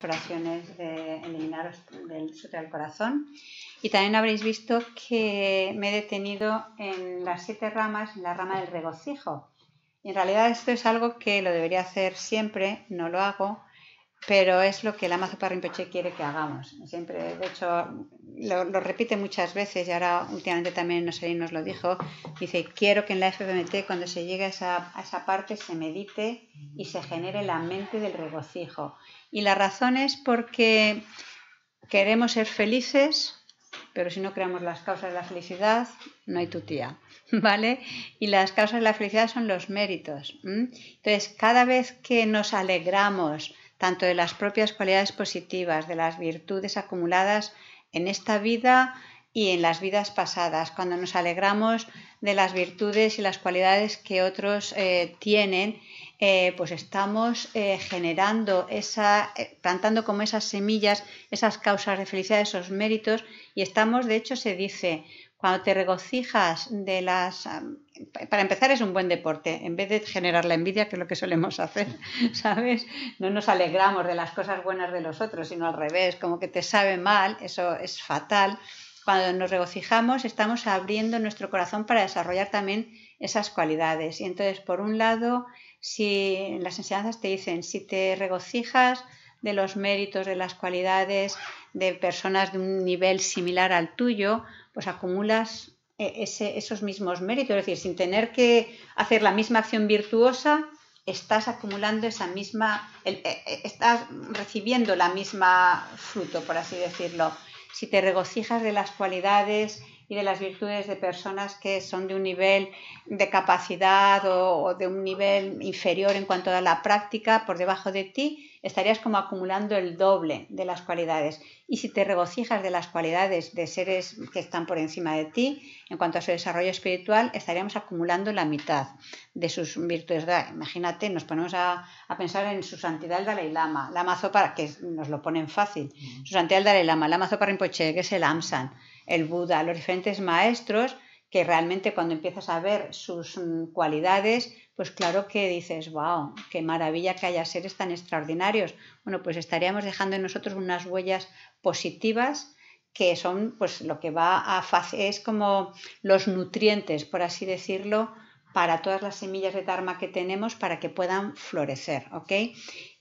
Operaciones de eliminaros del sutra del corazón. Y también habréis visto que me he detenido en las siete ramas, en la rama del regocijo. Y en realidad esto es algo que lo debería hacer siempre, no lo hago, pero es lo que la mazo Rinpoche quiere que hagamos. Siempre, de hecho, lo, repite muchas veces y ahora últimamente también nos lo dijo. Dice, quiero que en la FBMT cuando se llegue a esa, parte se medite y se genere la mente del regocijo. Y la razón es porque queremos ser felices, pero si no creamos las causas de la felicidad, no hay tutía tía, ¿vale? Y las causas de la felicidad son los méritos. Entonces, cada vez que nos alegramos, tanto de las propias cualidades positivas, de las virtudes acumuladas en esta vida y en las vidas pasadas, cuando nos alegramos de las virtudes y las cualidades que otros eh, tienen, eh, pues estamos eh, generando esa, plantando como esas semillas, esas causas de felicidad, esos méritos, y estamos, de hecho, se dice, cuando te regocijas de las... Para empezar es un buen deporte, en vez de generar la envidia, que es lo que solemos hacer, ¿sabes? No nos alegramos de las cosas buenas de los otros, sino al revés, como que te sabe mal, eso es fatal. Cuando nos regocijamos estamos abriendo nuestro corazón para desarrollar también esas cualidades. Y entonces, por un lado, si las enseñanzas te dicen, si te regocijas de los méritos, de las cualidades de personas de un nivel similar al tuyo, pues acumulas eh, esos mismos méritos, es decir, sin tener que hacer la misma acción virtuosa, estás acumulando esa misma, eh, eh, estás recibiendo la misma fruto, por así decirlo. Si te regocijas de las cualidades y de las virtudes de personas que son de un nivel de capacidad o de un nivel inferior en cuanto a la práctica por debajo de ti, estarías como acumulando el doble de las cualidades. Y si te regocijas de las cualidades de seres que están por encima de ti, en cuanto a su desarrollo espiritual, estaríamos acumulando la mitad de sus virtudes. Imagínate, nos ponemos a, pensar en su santidad el Dalai Lama, la mazo para que nos lo ponen fácil, su santidad el Dalai Lama, mazo para Rinpoche, que es el Amsan, el Buda, los diferentes maestros, que realmente cuando empiezas a ver sus mm, cualidades, pues claro que dices, wow, qué maravilla que haya seres tan extraordinarios. Bueno, pues estaríamos dejando en nosotros unas huellas positivas que son pues lo que va a es como los nutrientes, por así decirlo, para todas las semillas de Dharma que tenemos para que puedan florecer, ¿ok?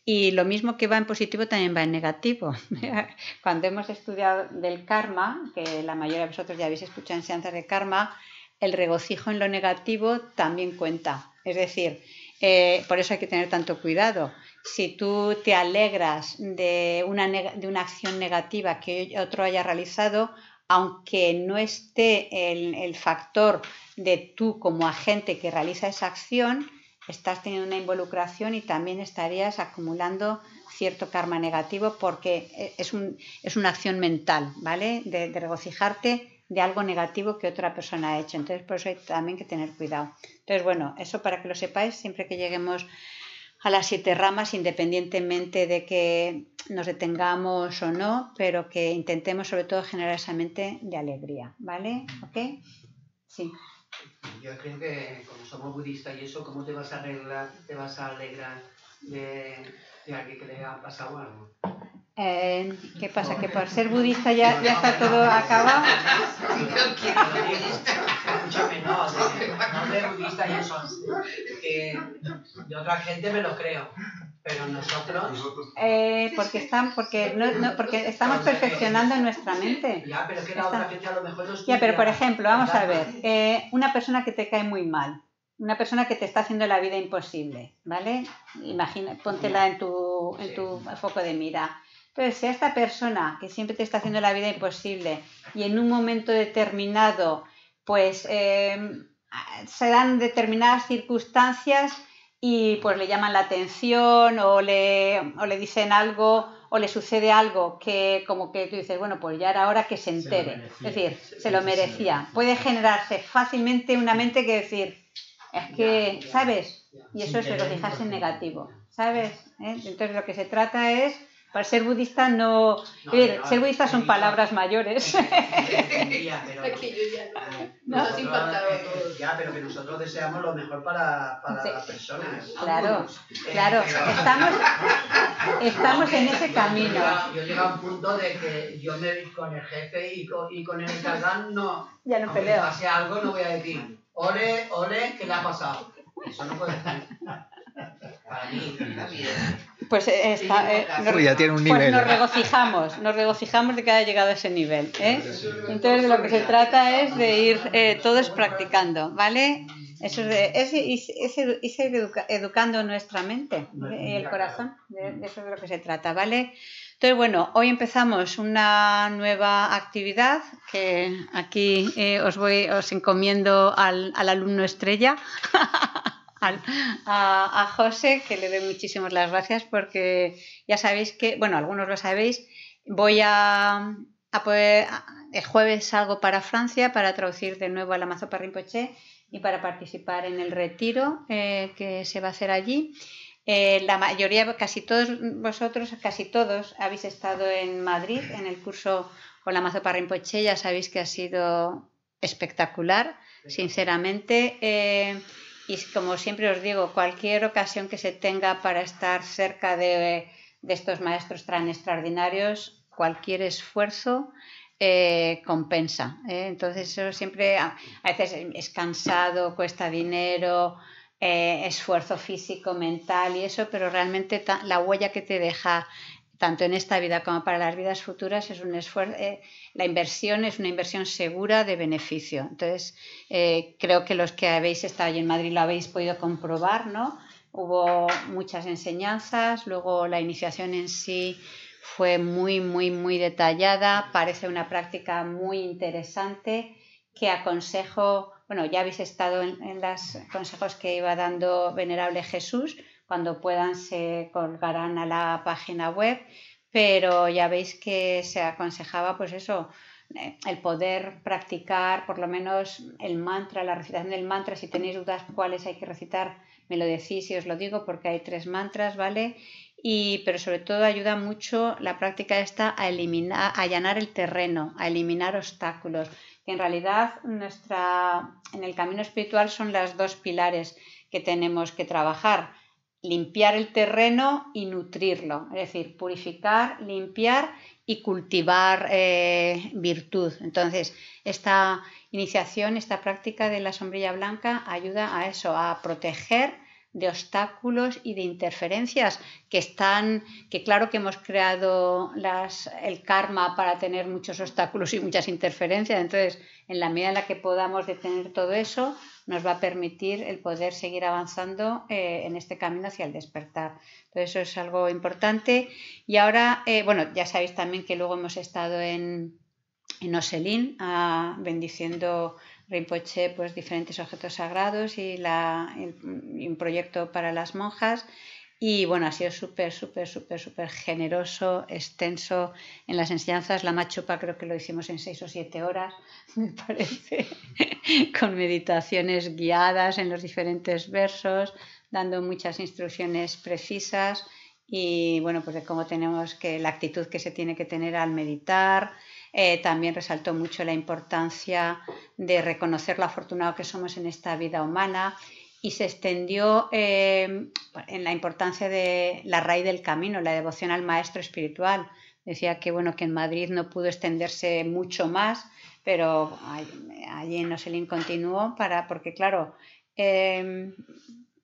Y lo mismo que va en positivo también va en negativo. Cuando hemos estudiado del karma, que la mayoría de vosotros ya habéis escuchado enseñanzas de karma, el regocijo en lo negativo también cuenta. Es decir, eh, por eso hay que tener tanto cuidado. Si tú te alegras de una, de una acción negativa que otro haya realizado, aunque no esté el, el factor de tú como agente que realiza esa acción, estás teniendo una involucración y también estarías acumulando cierto karma negativo porque e, es, es una acción mental, ¿vale? De, de, regocijarte de algo negativo que otra persona ha hecho. Entonces, por eso hay también que tener cuidado. Entonces, bueno, eso para que lo sepáis, siempre que lleguemos a las siete ramas, independientemente de que nos detengamos o no, pero que intentemos sobre todo generar esa mente de alegría, ¿vale? ¿Ok? Sí. Yo creo que como somos budistas y eso, ¿cómo te vas a arreglar, te vas a alegrar de, de que le ha pasado algo? Eh, ¿Qué pasa? ¿Que por ser budista ya, ya está todo acabado? Escúchame, no, no soy budista y eso. Que de otra gente me lo creo. Pero nosotros, eh, porque están porque no, no, porque estamos perfeccionando nuestra mente. Ya, pero que la otra gente a lo mejor Ya, pero por ejemplo, vamos a ver, eh, una persona que te cae muy mal, una persona que te está haciendo la vida imposible, ¿vale? Imagina, póntela en tu en tu foco de mira. Entonces, si a esta persona que siempre te está haciendo la vida imposible y en un momento determinado, pues eh, se dan determinadas circunstancias y pues le llaman la atención o le, le dicen algo o le sucede algo que como que tú dices, bueno, pues ya era hora que se entere. es decir, se, lo merecía. Puede generarse fácilmente una mente que decir, es que, ¿sabes? y eso es fijarse en negativo, ¿sabes? ¿Eh? Entonces lo que se trata es para ser budista no... ser budista son palabras mayores. no. Nos ya, pero que nosotros deseamos lo mejor para, para las personas. Ah, claro, eh, claro. Estamos, estamos en ese camino. Yo llego a un punto de que yo me con el jefe y con, y con el encargado no... Ya no peleo. pase algo no voy a decir, ore ore ¿qué le ha pasado. Eso no puede ser. Pues, eh, está, eh, nos, tiene un pues nivel, pues nos ¿eh? regocijamos, nos regocijamos de que haya llegado a ese nivel. ¿eh? Entonces de lo que se trata es de ir todos practicando, ¿vale? Eso es, educando nuestra mente y el corazón, eso es de lo que se trata, ¿vale? Entonces, bueno, hoy empezamos una nueva actividad que aquí os voy, os encomiendo al, al alumno estrella. a, José, que le doy muchísimas las gracias porque ya sabéis que, bueno, algunos lo sabéis, voy a, a poder, el jueves salgo para Francia para traducir de nuevo a la Mazopa Rinpoche y para participar en el retiro eh, que se va a hacer allí. Eh, la mayoría, casi todos vosotros, casi todos habéis estado en Madrid en el curso con la Mazopa Rinpoche, ya sabéis que ha sido espectacular, sinceramente. Eh, y como siempre os digo, cualquier ocasión que se tenga para estar cerca de, estos maestros tan extraordinarios, cualquier esfuerzo eh, compensa. ¿eh? Entonces eso siempre, a, veces es cansado, cuesta dinero, eh, esfuerzo físico, mental y eso, pero realmente la huella que te deja tanto en esta vida como para las vidas futuras, es un esfuerzo, eh, la inversión es una inversión segura de beneficio. Entonces, eh, creo que los que habéis estado allí en Madrid lo habéis podido comprobar, ¿no? Hubo muchas enseñanzas, luego la iniciación en sí fue muy, muy, muy detallada, parece una práctica muy interesante que aconsejo, bueno, ya habéis estado en, en los consejos que iba dando Venerable Jesús, cuando puedan se colgarán a la página web, pero ya veis que se aconsejaba pues eso, eh, el poder practicar por lo menos el mantra, la recitación del mantra, si tenéis dudas cuáles hay que recitar, me lo decís y os lo digo porque hay tres mantras, ¿vale? Y, pero sobre todo ayuda mucho la práctica esta a, eliminar, a allanar el terreno, a eliminar obstáculos, que en realidad nuestra, en el camino espiritual son las dos pilares que tenemos que trabajar, limpiar el terreno y nutrirlo, es decir, purificar, limpiar y cultivar eh, virtud. Entonces, esta iniciación, esta práctica de la sombrilla blanca ayuda a eso, a proteger de obstáculos y de interferencias que están, que claro que hemos creado el karma para tener muchos obstáculos y muchas interferencias. Entonces, en la medida en la que podamos detener todo eso, nos va a permitir el poder seguir avanzando eh, en este camino hacia el despertar. Entonces, eso es algo importante. Y ahora, eh, bueno, ya sabéis también que luego hemos estado en, en Oselín, ah, bendiciendo Rinpoche pues, diferentes objetos sagrados y, la, un proyecto para las monjas. Y bueno, ha sido súper, súper, súper, súper generoso, extenso en las enseñanzas. La machupa creo que lo hicimos en seis o siete horas, me parece, con meditaciones guiadas en los diferentes versos, dando muchas instrucciones precisas y bueno, pues de cómo tenemos que, la actitud que se tiene que tener al meditar, eh, también resaltó mucho la importancia de reconocer lo afortunado que somos en esta vida humana y se extendió eh, en la importancia de la raíz del camino, la devoción al maestro espiritual. Decía que bueno que en Madrid no pudo extenderse mucho más, pero allí en Oselín continuó para, porque claro, eh,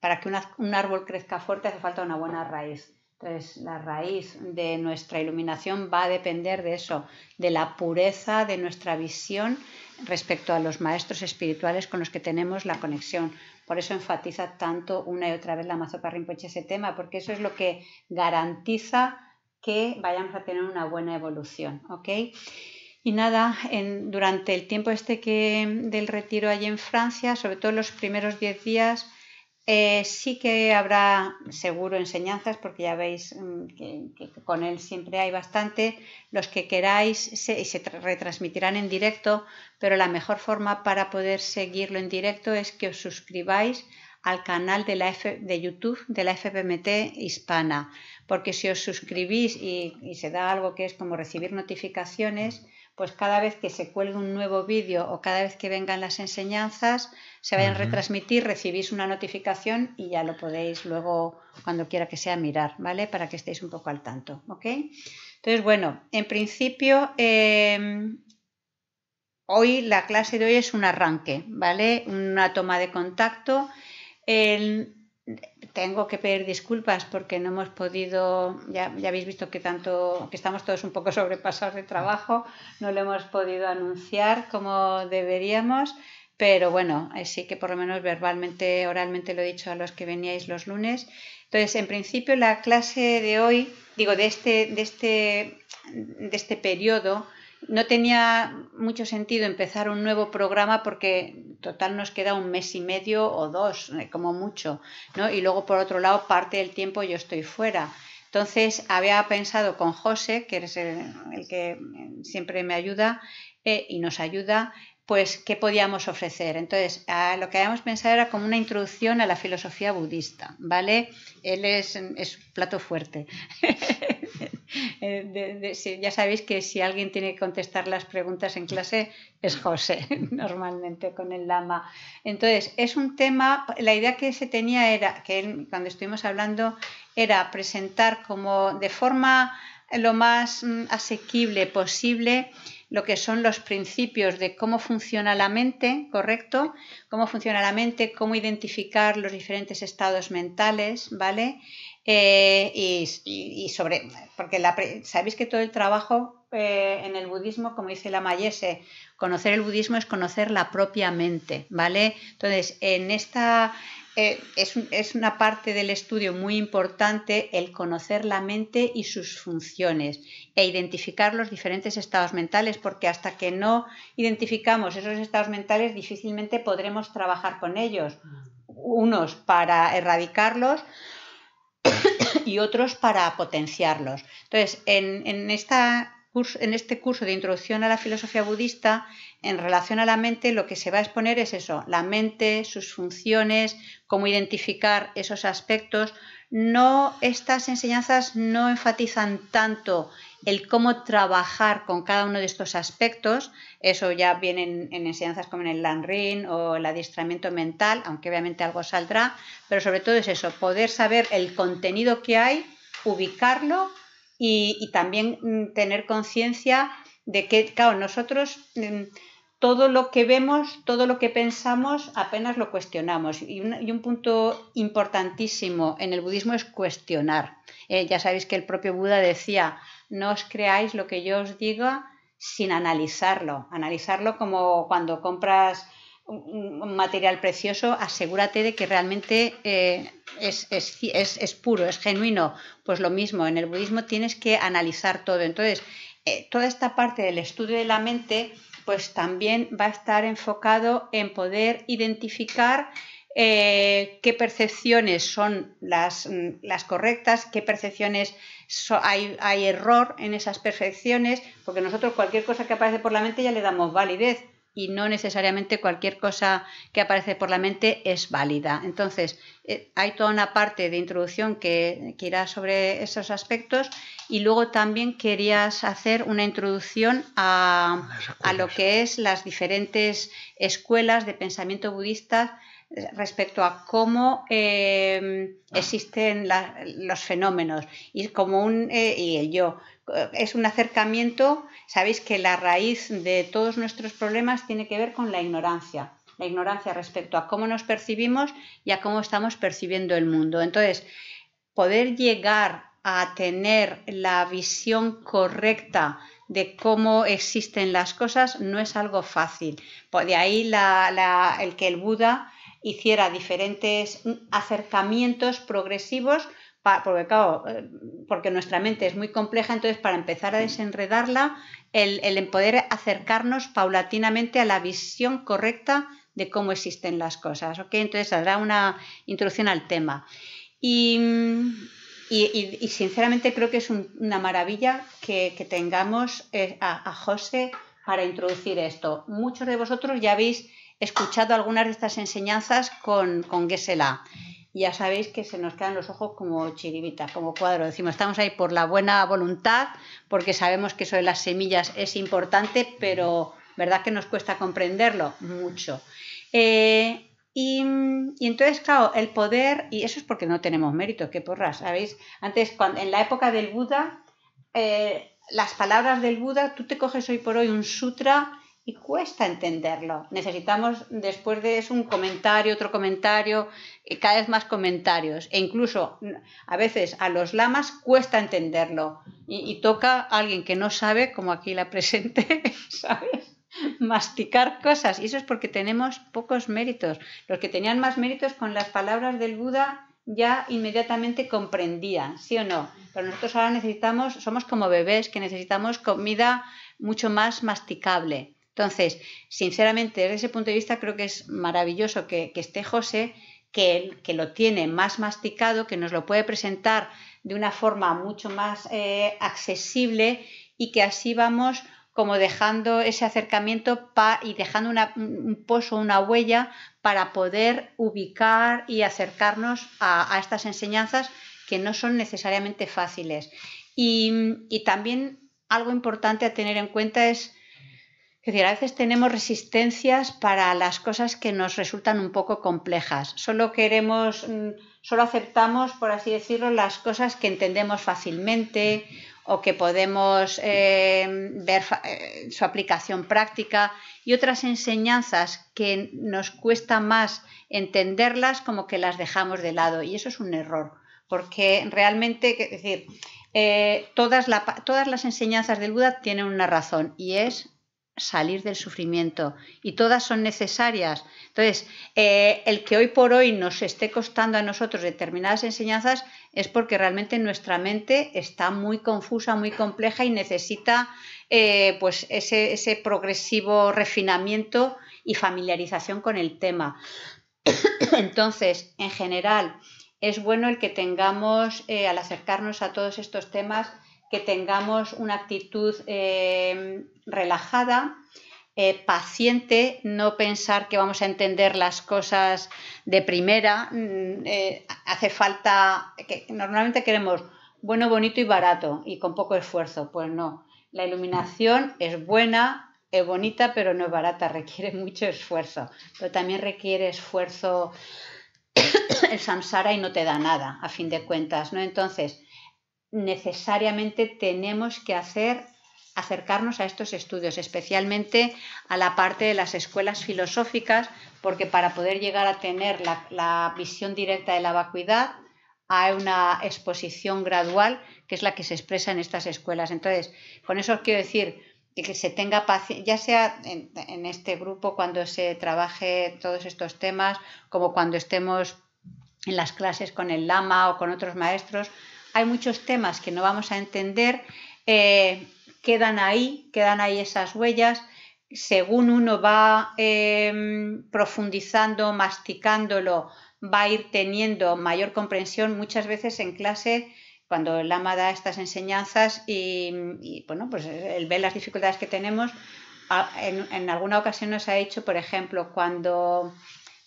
para que un árbol crezca fuerte hace falta una buena raíz. Entonces, la raíz de nuestra iluminación va a depender de eso, de la pureza de nuestra visión respecto a los maestros espirituales con los que tenemos la conexión. Por eso enfatiza tanto una y otra vez la Mazopa Rinpoche ese tema, porque eso es lo que garantiza que vayamos a tener una buena evolución, Y nada, durante el tiempo este que, del retiro allí en Francia, sobre todo los primeros 10 días, eh, sí que habrá seguro enseñanzas, porque ya veis mm, que, con él siempre hay bastante. Los que queráis se, retransmitirán en directo, pero la mejor forma para poder seguirlo en directo es que os suscribáis al canal de, de YouTube de la FPMT hispana, porque si os suscribís y se da algo que es como recibir notificaciones, pues cada vez que se cuelgue un nuevo vídeo o cada vez que vengan las enseñanzas, se vayan a retransmitir, recibís una notificación y ya lo podéis luego, cuando quiera que sea, mirar, ¿vale? Para que estéis un poco al tanto, ¿ok? Entonces, bueno, en principio, em, hoy la clase de hoy es un arranque, ¿vale? Una toma de contacto tengo que pedir disculpas porque no hemos podido, ya, ya, habéis visto que tanto, que estamos todos un poco sobrepasados de trabajo, no lo hemos podido anunciar como deberíamos, pero bueno, eh, sí que por lo menos verbalmente, oralmente lo he dicho a los que veníais los lunes. Entonces, en principio la clase de hoy, digo, de este, de este, de este periodo, no tenía mucho sentido empezar un nuevo programa porque total nos queda un mes y medio o dos, eh, como mucho, Y luego por otro lado, parte del tiempo yo estoy fuera. Entonces había pensado con José, que es el, que siempre me ayuda eh, y nos ayuda, pues qué podíamos ofrecer. Entonces, lo que habíamos pensado era como una introducción a la filosofía budista, ¿vale? Él es, es plato fuerte. Eh, ya sabéis que si alguien tiene que contestar las preguntas en clase es José, normalmente con el lama. Entonces, es un tema, la idea que se tenía era, que cuando estuvimos hablando, era presentar como de forma lo más mm, asequible posible lo que son los principios de cómo funciona la mente, ¿correcto? Cómo funciona la mente, cómo identificar los diferentes estados mentales, ¿vale? Eh, y, sobre, porque sabéis que todo el trabajo eh, en el budismo, como dice la Mayese, conocer el budismo es conocer la propia mente, ¿vale? Entonces, en esta eh, es, es, una parte del estudio muy importante el conocer la mente y sus funciones e identificar los diferentes estados mentales, porque hasta que no identificamos esos estados mentales difícilmente podremos trabajar con ellos, mm. unos para erradicarlos y otros para potenciarlos. Entonces, en, en, en este curso de introducción a la filosofía budista, en relación a la mente, lo que se va a exponer es eso, la mente, sus funciones, cómo identificar esos aspectos, no estas enseñanzas no enfatizan tanto el cómo trabajar con cada uno de estos aspectos, eso ya viene en, enseñanzas como en el Lanrin o el adiestramiento mental, aunque obviamente algo saldrá, pero sobre todo es eso, poder saber el contenido que hay, ubicarlo y, y también mm, tener conciencia de que, claro, nosotros mm, todo lo que vemos, todo lo que pensamos, apenas lo cuestionamos. Y un, punto importantísimo en el budismo es cuestionar. Eh, ya sabéis que el propio Buda decía, no os creáis lo que yo os diga sin analizarlo. Analizarlo como cuando compras un material precioso, asegúrate de que realmente eh, es, puro, es genuino. Pues lo mismo, en el budismo tienes que analizar todo. Entonces, eh, toda esta parte del estudio de la mente pues también va a estar enfocado en poder identificar eh, qué percepciones son las, mm, correctas, qué percepciones hay, hay, error en esas percepciones, porque nosotros cualquier cosa que aparece por la mente ya le damos validez y no necesariamente cualquier cosa que aparece por la mente es válida. Entonces, eh, hay toda una parte de introducción que, que, irá sobre esos aspectos y luego también querías hacer una introducción a, lo que es las diferentes escuelas de pensamiento budista eh, respecto a cómo eh, ah. existen los fenómenos y como un y el yo es un acercamiento, sabéis que la raíz de todos nuestros problemas tiene que ver con la ignorancia, la ignorancia respecto a cómo nos percibimos y a cómo estamos percibiendo el mundo. Entonces, poder llegar a tener la visión correcta de cómo existen las cosas no es algo fácil. Pues de ahí el que el Buda hiciera diferentes acercamientos progresivos porque eh, porque nuestra mente es muy compleja, entonces para empezar a desenredarla, el, el poder acercarnos paulatinamente a la visión correcta de cómo existen las cosas. Entonces hará una introducción al tema. Y, sinceramente creo que es una maravilla que, tengamos eh, a, a José para introducir esto. Muchos de vosotros ya habéis escuchado algunas de estas enseñanzas con, con Gesela ya sabéis que se nos quedan los ojos como chiribitas, como cuadro. Decimos, estamos ahí por la buena voluntad, porque sabemos que eso de las semillas es importante, pero verdad que nos cuesta comprenderlo mucho. Eh, y, entonces, claro, el poder, y eso es porque no tenemos mérito, qué porras, ¿sabéis? Antes, en la época del Buda, eh, las palabras del Buda, tú te coges hoy por hoy un sutra y cuesta entenderlo. Necesitamos después de eso un comentario, otro comentario, eh, cada vez más comentarios. E incluso a veces a los lamas cuesta entenderlo. Y, toca a alguien que no sabe, como aquí la presente, ¿sabes? Masticar cosas. Y eso es porque tenemos pocos méritos. Los que tenían más méritos con las palabras del Buda ya inmediatamente comprendían, ¿sí o no? Pero nosotros ahora necesitamos, somos como bebés que necesitamos comida mucho más masticable. Entonces, sinceramente, desde ese punto de vista, creo que es maravilloso que, esté José, que, que lo tiene más masticado, que nos lo puede presentar de una forma mucho más eh, accesible y que así vamos como dejando ese acercamiento y dejando un pozo, una huella para poder ubicar y acercarnos a, estas enseñanzas que no son necesariamente fáciles. y, también algo importante a tener en cuenta es es decir, a veces tenemos resistencias para las cosas que nos resultan un poco complejas. Solo queremos, mm, solo aceptamos, por así decirlo, las cosas que entendemos fácilmente o que podemos eh, ver eh, su aplicación práctica y otras enseñanzas que nos cuesta más entenderlas como que las dejamos de lado. Y eso es un error, porque realmente, es decir, eh, todas, todas las enseñanzas del Buda tienen una razón y es salir del sufrimiento y todas son necesarias. Entonces, eh, el que hoy por hoy nos esté costando a nosotros determinadas enseñanzas es porque realmente nuestra mente está muy confusa, muy compleja y necesita eh, pues ese, progresivo refinamiento y familiarización con el tema. Entonces, en general, es bueno el que tengamos, eh, al acercarnos a todos estos temas, que tengamos una actitud eh, relajada, eh, paciente, no pensar que vamos a entender las cosas de primera. Mm, eh, hace falta, que normalmente queremos bueno, bonito y barato y con poco esfuerzo. Pues no, la iluminación es buena, es bonita, pero no es barata, requiere mucho esfuerzo. Pero también requiere esfuerzo el samsara y no te da nada, a fin de cuentas, ¿no? Entonces, necesariamente tenemos que hacer acercarnos a estos estudios, especialmente a la parte de las escuelas filosóficas, porque para poder llegar a tener la, visión directa de la vacuidad hay una exposición gradual que es la que se expresa en estas escuelas. Entonces, con eso quiero decir que se tenga paciencia... ya sea en, en este grupo cuando se trabaje todos estos temas, como cuando estemos en las clases con el lama o con otros maestros, hay muchos temas que no vamos a entender, eh, quedan ahí, quedan ahí esas huellas. Según uno va em, profundizando, masticándolo, va a ir teniendo mayor comprensión. Muchas veces en clase, cuando el ama da estas enseñanzas y, bueno, pues él ve las dificultades que tenemos, en, en, alguna ocasión nos ha hecho, por ejemplo, cuando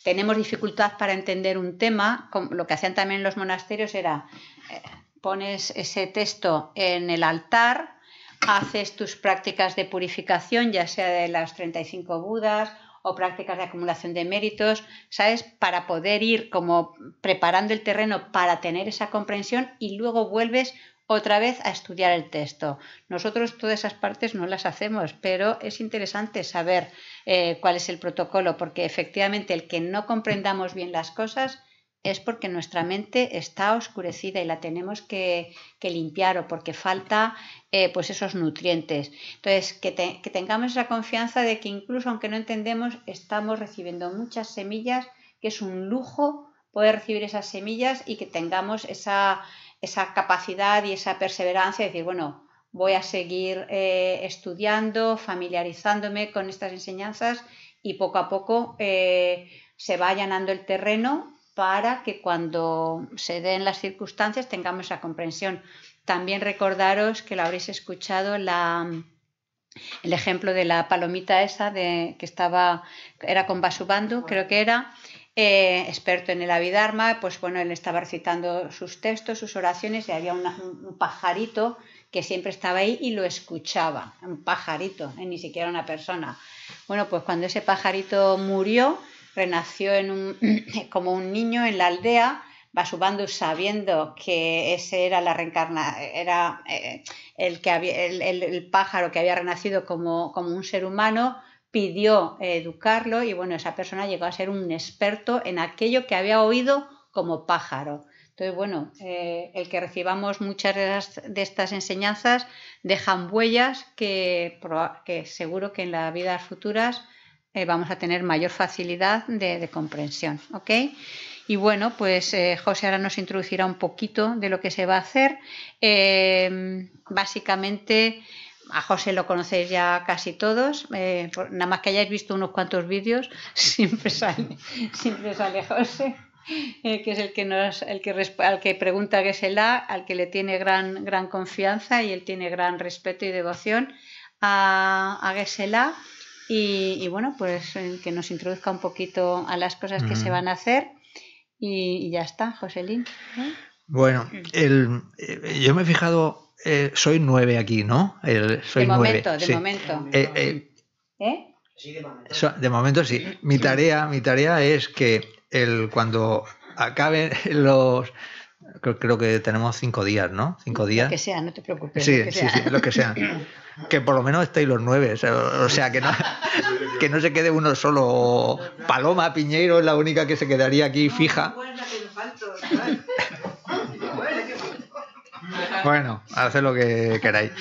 tenemos dificultad para entender un tema, lo que hacían también los monasterios era, eh, pones ese texto en el altar, haces tus prácticas de purificación, ya sea de las 35 Budas o prácticas de acumulación de méritos, ¿sabes? Para poder ir como preparando el terreno para tener esa comprensión y luego vuelves otra vez a estudiar el texto. Nosotros todas esas partes no las hacemos, pero es interesante saber eh, cuál es el protocolo, porque efectivamente el que no comprendamos bien las cosas es porque nuestra mente está oscurecida y la tenemos que, limpiar o porque falta eh, pues esos nutrientes. Entonces, que, tengamos esa confianza de que incluso aunque no entendemos, estamos recibiendo muchas semillas, que es un lujo poder recibir esas semillas y que tengamos esa, capacidad y esa perseverancia de decir, bueno, voy a seguir eh, estudiando, familiarizándome con estas enseñanzas y poco a poco eh, se va allanando el terreno para que cuando se den las circunstancias tengamos esa comprensión. También recordaros que lo habréis escuchado la, el ejemplo de la palomita esa de, que estaba, era con Basubandhu, creo que era, eh, experto en el Abhidharma, pues bueno, él estaba recitando sus textos, sus oraciones y había un pajarito que siempre estaba ahí y lo escuchaba, un pajarito, eh, ni siquiera una persona. Bueno, pues cuando ese pajarito murió, renació como un niño en la aldea, Vasubandhu sabiendo que ese era la reencarna, era eh, el, que el, pájaro que había renacido como, un ser humano, pidió educarlo y bueno, esa persona llegó a ser un experto en aquello que había oído como pájaro. Entonces, bueno, eh, el que recibamos muchas de, estas enseñanzas dejan huellas que seguro que en las vidas futuras eh, vamos a tener mayor facilidad de, comprensión. ¿ok? Y bueno, pues eh, José ahora nos introducirá un poquito de lo que se va a hacer. Em, básicamente, a José lo conocéis ya casi todos, eh, nada más que hayáis visto unos cuantos vídeos, siempre sale, siempre sale José. que es el que nos, el que al que pregunta a Gesela, al que le tiene gran, gran confianza y él tiene gran respeto y devoción a, a Gesela y, bueno, pues eh, que nos introduzca un poquito a las cosas que se van a hacer y, ya está, Joselín. Bueno, el, eh, yo me he fijado, eh, soy nueve aquí, ¿no? El, soy de momento, de momento. Eh, sí, de momento. de momento sí. Mi tarea, mi tarea es que el, cuando acaben los creo, que tenemos cinco días, ¿no? Cinco días. Lo que sea, no te preocupes. Sí, que sí, sí, lo que sea. que por lo menos estéis los nueve, o sea, que, no, que no se quede uno solo. Paloma Piñeiro es la única que se quedaría aquí fija. Bueno, haced lo que queráis.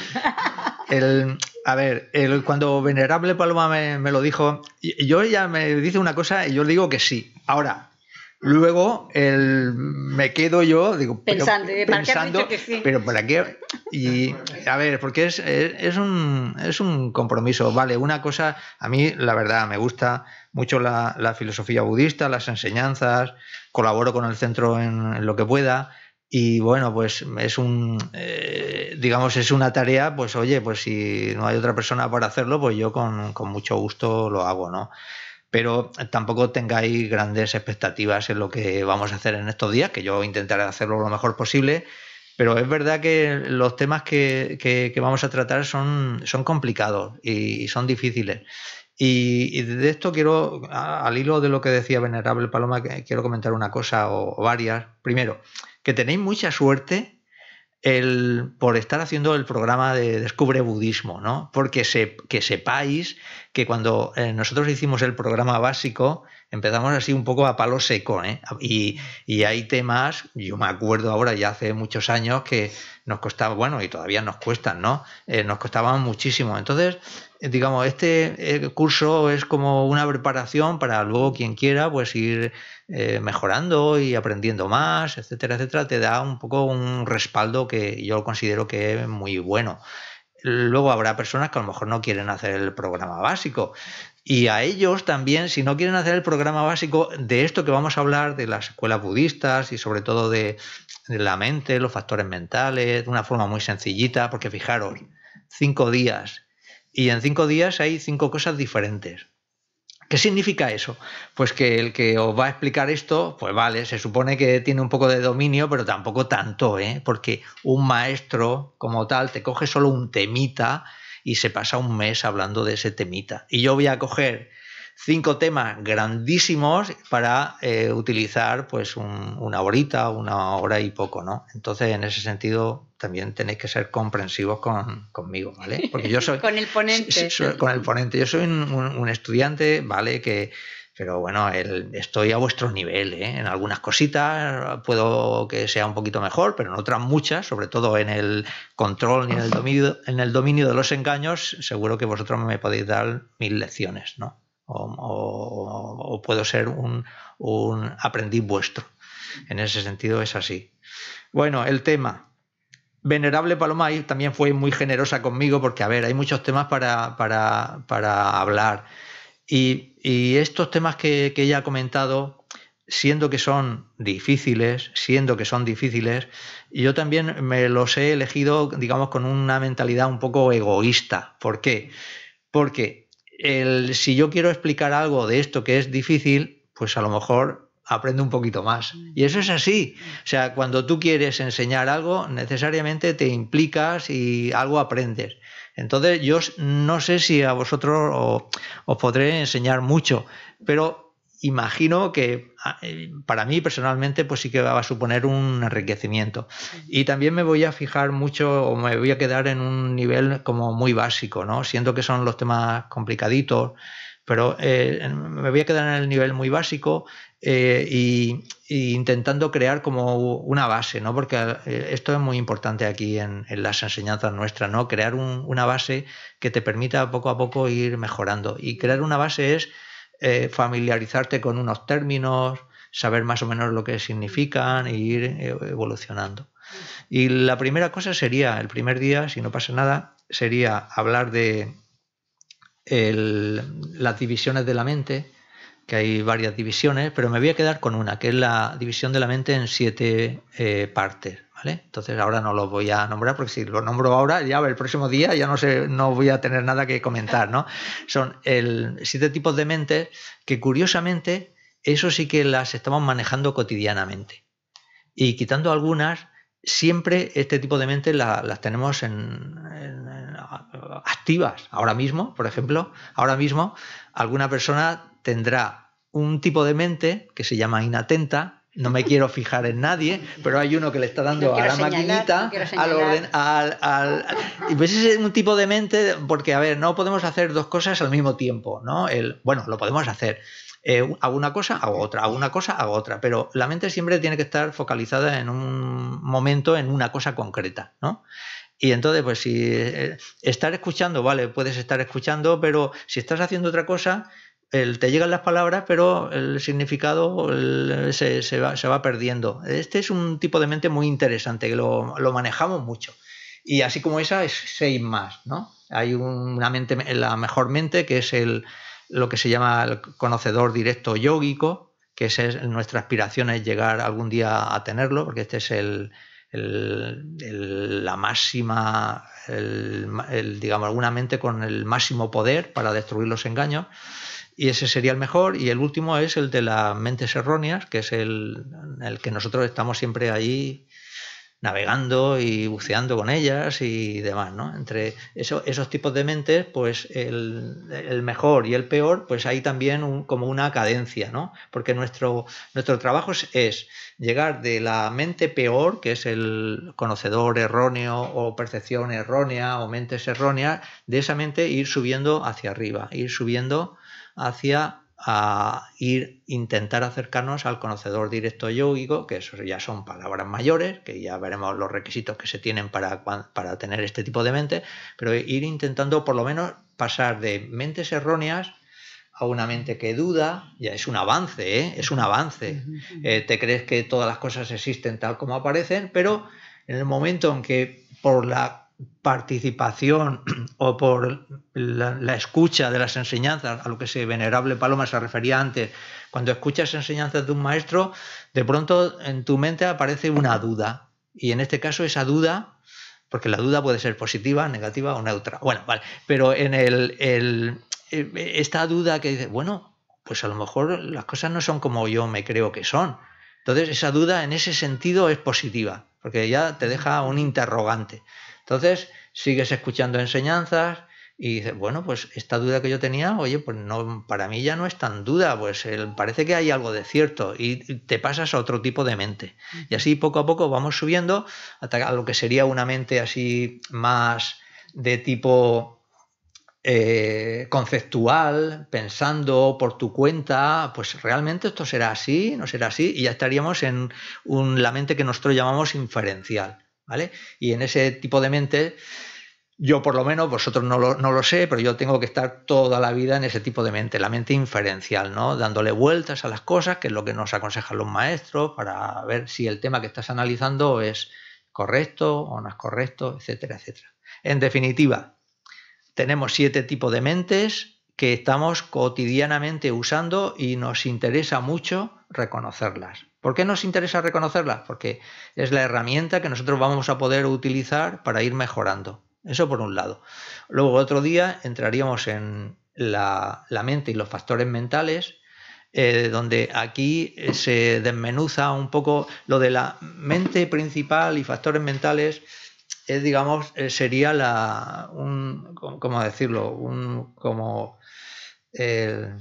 a ver, cuando Venerable Paloma me, lo dijo, yo ya me dice una cosa y yo le digo que sí. Ahora, Luego me quedo yo, pensando, ¿eh? pero, ¿para pero Y a ver, porque es, un, es un compromiso. Vale, una cosa, a mí la verdad me gusta mucho la, filosofía budista, las enseñanzas, colaboro con el centro en, lo que pueda. Y bueno, pues es un, eh, digamos, es una tarea, pues oye, pues si no hay otra persona para hacerlo, pues yo con, con mucho gusto lo hago, ¿no? pero tampoco tengáis grandes expectativas en lo que vamos a hacer en estos días, que yo intentaré hacerlo lo mejor posible. Pero es verdad que los temas que, vamos a tratar son, son complicados y, son difíciles. Y, de esto quiero, al hilo de lo que decía Venerable Paloma, quiero comentar una cosa o varias. Primero, que tenéis mucha suerte por estar haciendo el programa de Descubre Budismo, ¿no? Porque que sepáis que cuando eh, nosotros hicimos el programa básico, empezamos así un poco a palo seco, ¿eh? Y, hay temas, yo me acuerdo ahora, ya hace muchos años, que nos costaba, bueno, y todavía nos cuestan, ¿no? Eh, nos costaban muchísimo. Entonces, eh, digamos, este eh, curso es como una preparación para luego quien quiera pues ir eh, mejorando y aprendiendo más, etcétera, etcétera, te da un poco un respaldo que yo considero que es muy bueno. Luego habrá personas que a lo mejor no quieren hacer el programa básico. Y a ellos también, si no quieren hacer el programa básico de esto que vamos a hablar, de las escuelas budistas y sobre todo de la mente, los factores mentales, de una forma muy sencillita, porque fijaros, cinco días y en cinco días hay cinco cosas diferentes. ¿Qué significa eso? Pues que el que os va a explicar esto, pues vale, se supone que tiene un poco de dominio, pero tampoco tanto, ¿eh? porque un maestro como tal te coge solo un temita y se pasa un mes hablando de ese temita. Y yo voy a coger cinco temas grandísimos para eh, utilizar pues una horita, una hora y poco, ¿no? Entonces, en ese sentido, también tenéis que ser comprensivos conmigo, ¿vale? Porque yo soy... con el ponente. con el ponente. Yo soy un, estudiante, ¿vale? Que pero bueno, el, estoy a vuestro nivel. ¿eh? En algunas cositas puedo que sea un poquito mejor, pero en otras muchas, sobre todo en el control y en el dominio, en el dominio de los engaños, seguro que vosotros me podéis dar mil lecciones, ¿no? o, puedo ser un, aprendiz vuestro. En ese sentido es así. Bueno, el tema. Venerable Paloma también fue muy generosa conmigo porque, a ver, hay muchos temas para, para, para hablar. Y, y, estos temas que, que, ella ha comentado, siendo que son difíciles, siendo que son difíciles, yo también me los he elegido, digamos, con una mentalidad un poco egoísta. ¿Por qué? Porque el, si yo quiero explicar algo de esto que es difícil, pues a lo mejor aprende un poquito más. Y eso es así. O sea, cuando tú quieres enseñar algo, necesariamente te implicas y algo aprendes. Entonces, yo no sé si a vosotros os, os podré enseñar mucho, pero imagino que ah, eh, para mí personalmente pues sí que va a suponer un enriquecimiento y también me voy a fijar mucho o me voy a quedar en un nivel como muy básico no siento que son los temas complicaditos pero eh, me voy a quedar en el nivel muy básico e y, intentando crear como una base no porque esto es muy importante aquí en, las enseñanzas nuestras no crear una base que te permita poco a poco ir mejorando y crear una base es eh, familiarizarte con unos términos, saber más o menos lo que significan e ir eh, evolucionando. Y la primera cosa sería, el primer día, si no pasa nada, sería hablar de las divisiones de la mente, que hay varias divisiones, pero me voy a quedar con una, que es la división de la mente en siete eh, partes. Entonces ahora no los voy a nombrar porque si los nombro ahora, ya el próximo día ya no sé, no voy a tener nada que comentar, Son el, siete tipos de mentes que curiosamente eso sí que las estamos manejando cotidianamente. Y quitando algunas, siempre este tipo de mente las tenemos en, activas. Ahora mismo, por ejemplo, ahora mismo alguna persona tendrá un tipo de mente que se llama inatenta, no me quiero fijar en nadie, pero hay uno que le está dando a la maquinita, al orden, al, pues es un tipo de mente, porque a ver, no podemos hacer dos cosas al mismo tiempo, ¿no? El, bueno, lo podemos hacer. Eh, hago una cosa, hago otra, hago una cosa, hago otra, pero la mente siempre tiene que estar focalizada en un momento, en una cosa concreta, ¿no? Y entonces, pues si eh, estar escuchando, vale, puedes estar escuchando, pero si estás haciendo otra cosa, te llegan las palabras, pero el significado se, va, perdiendo. Este es un tipo de mente muy interesante, que lo, manejamos mucho. Y así como esa es seis más, ¿no? Hay una mente, la mejor mente, que es el, lo que se llama el conocedor directo yógico, que es nuestra aspiración es llegar algún día a tenerlo, porque este es el, la máxima, digamos, alguna mente con el máximo poder para destruir los engaños y ese sería el mejor. Y el último es el de las mentes erróneas, que es el, que nosotros estamos siempre ahí navegando y buceando con ellas y demás, ¿no? Entre eso, esos tipos de mentes, pues el, mejor y el peor, pues hay también como una cadencia, ¿no? Porque nuestro, nuestro trabajo es, es, llegar de la mente peor, que es el conocedor erróneo o percepción errónea o mentes erróneas, de esa mente ir subiendo hacia arriba, ir subiendo hacia a ir intentar acercarnos al conocedor directo yógico, que eso ya son palabras mayores, que ya veremos los requisitos que se tienen para, para tener este tipo de mente, pero ir intentando por lo menos pasar de mentes erróneas a una mente que duda, ya es un avance, ¿eh? es un avance. Eh, te crees que todas las cosas existen tal como aparecen, pero en el momento en que por la participación o por la, escucha de las enseñanzas, a lo que ese venerable Paloma se refería antes, cuando escuchas enseñanzas de un maestro, de pronto en tu mente aparece una duda. Y en este caso esa duda, porque la duda puede ser positiva, negativa o neutra. Bueno, vale, pero en el, el e, e, esta duda que dice, bueno, pues a lo mejor las cosas no son como yo me creo que son. Entonces esa duda en ese sentido es positiva, porque ya te deja un interrogante. Entonces, sigues escuchando enseñanzas y dices, bueno, pues esta duda que yo tenía, oye, pues no, para mí ya no es tan duda, pues parece que hay algo de cierto y te pasas a otro tipo de mente. Y así poco a poco vamos subiendo a lo que sería una mente así más de tipo eh, conceptual, pensando por tu cuenta, pues realmente esto será así, no será así, y ya estaríamos en la mente que nosotros llamamos inferencial. Y en ese tipo de mente, yo por lo menos, vosotros no lo, no lo, sé, pero yo tengo que estar toda la vida en ese tipo de mente, la mente inferencial, ¿no? Dándole vueltas a las cosas, que es lo que nos aconsejan los maestros, para ver si el tema que estás analizando es correcto o no es correcto, etcétera, etcétera. En definitiva, tenemos siete tipos de mentes, que estamos cotidianamente usando y nos interesa mucho reconocerlas. ¿Por qué nos interesa reconocerlas? Porque es la herramienta que nosotros vamos a poder utilizar para ir mejorando. Eso por un lado. Luego otro día entraríamos en la, mente y los factores mentales, eh, donde aquí eh, se desmenuza un poco lo de la mente principal y factores mentales. Es, eh, digamos, sería la, un, ¿cómo decirlo? Un, como eh,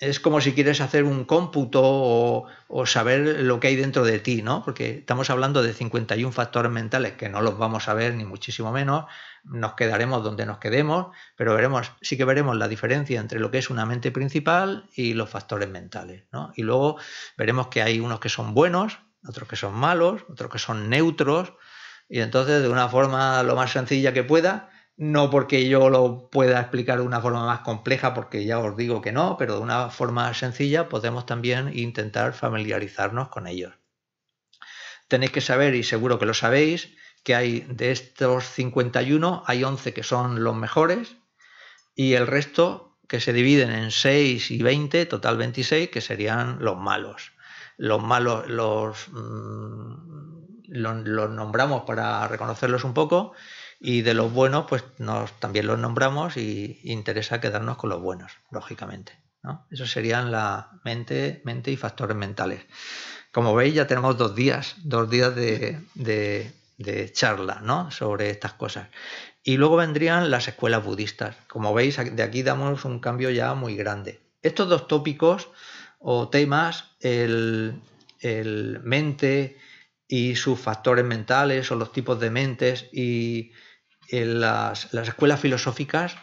es como si quieres hacer un cómputo o, saber lo que hay dentro de ti, ¿no? Porque estamos hablando de 51 factores mentales que no los vamos a ver ni muchísimo menos, nos quedaremos donde nos quedemos, pero veremos, sí que veremos la diferencia entre lo que es una mente principal y los factores mentales, ¿no? Y luego veremos que hay unos que son buenos, otros que son malos, otros que son neutros, y entonces de una forma lo más sencilla que pueda, no porque yo lo pueda explicar de una forma más compleja, porque ya os digo que no, pero de una forma sencilla podemos también intentar familiarizarnos con ellos. Tenéis que saber, y seguro que lo sabéis, que hay de estos 51, hay 11 que son los mejores y el resto que se dividen en 6 y 20, total 26, que serían los malos. Los malos los, mm, los nombramos para reconocerlos un poco y de los buenos, pues nos, también los nombramos y interesa quedarnos con los buenos, lógicamente. ¿no? Esos serían la mente, mente y factores mentales. Como veis, ya tenemos dos días, dos días de, charla ¿no? sobre estas cosas. Y luego vendrían las escuelas budistas. Como veis, de aquí damos un cambio ya muy grande. Estos dos tópicos o temas, el, el mente y sus factores mentales o los tipos de mentes y las, las, escuelas filosóficas,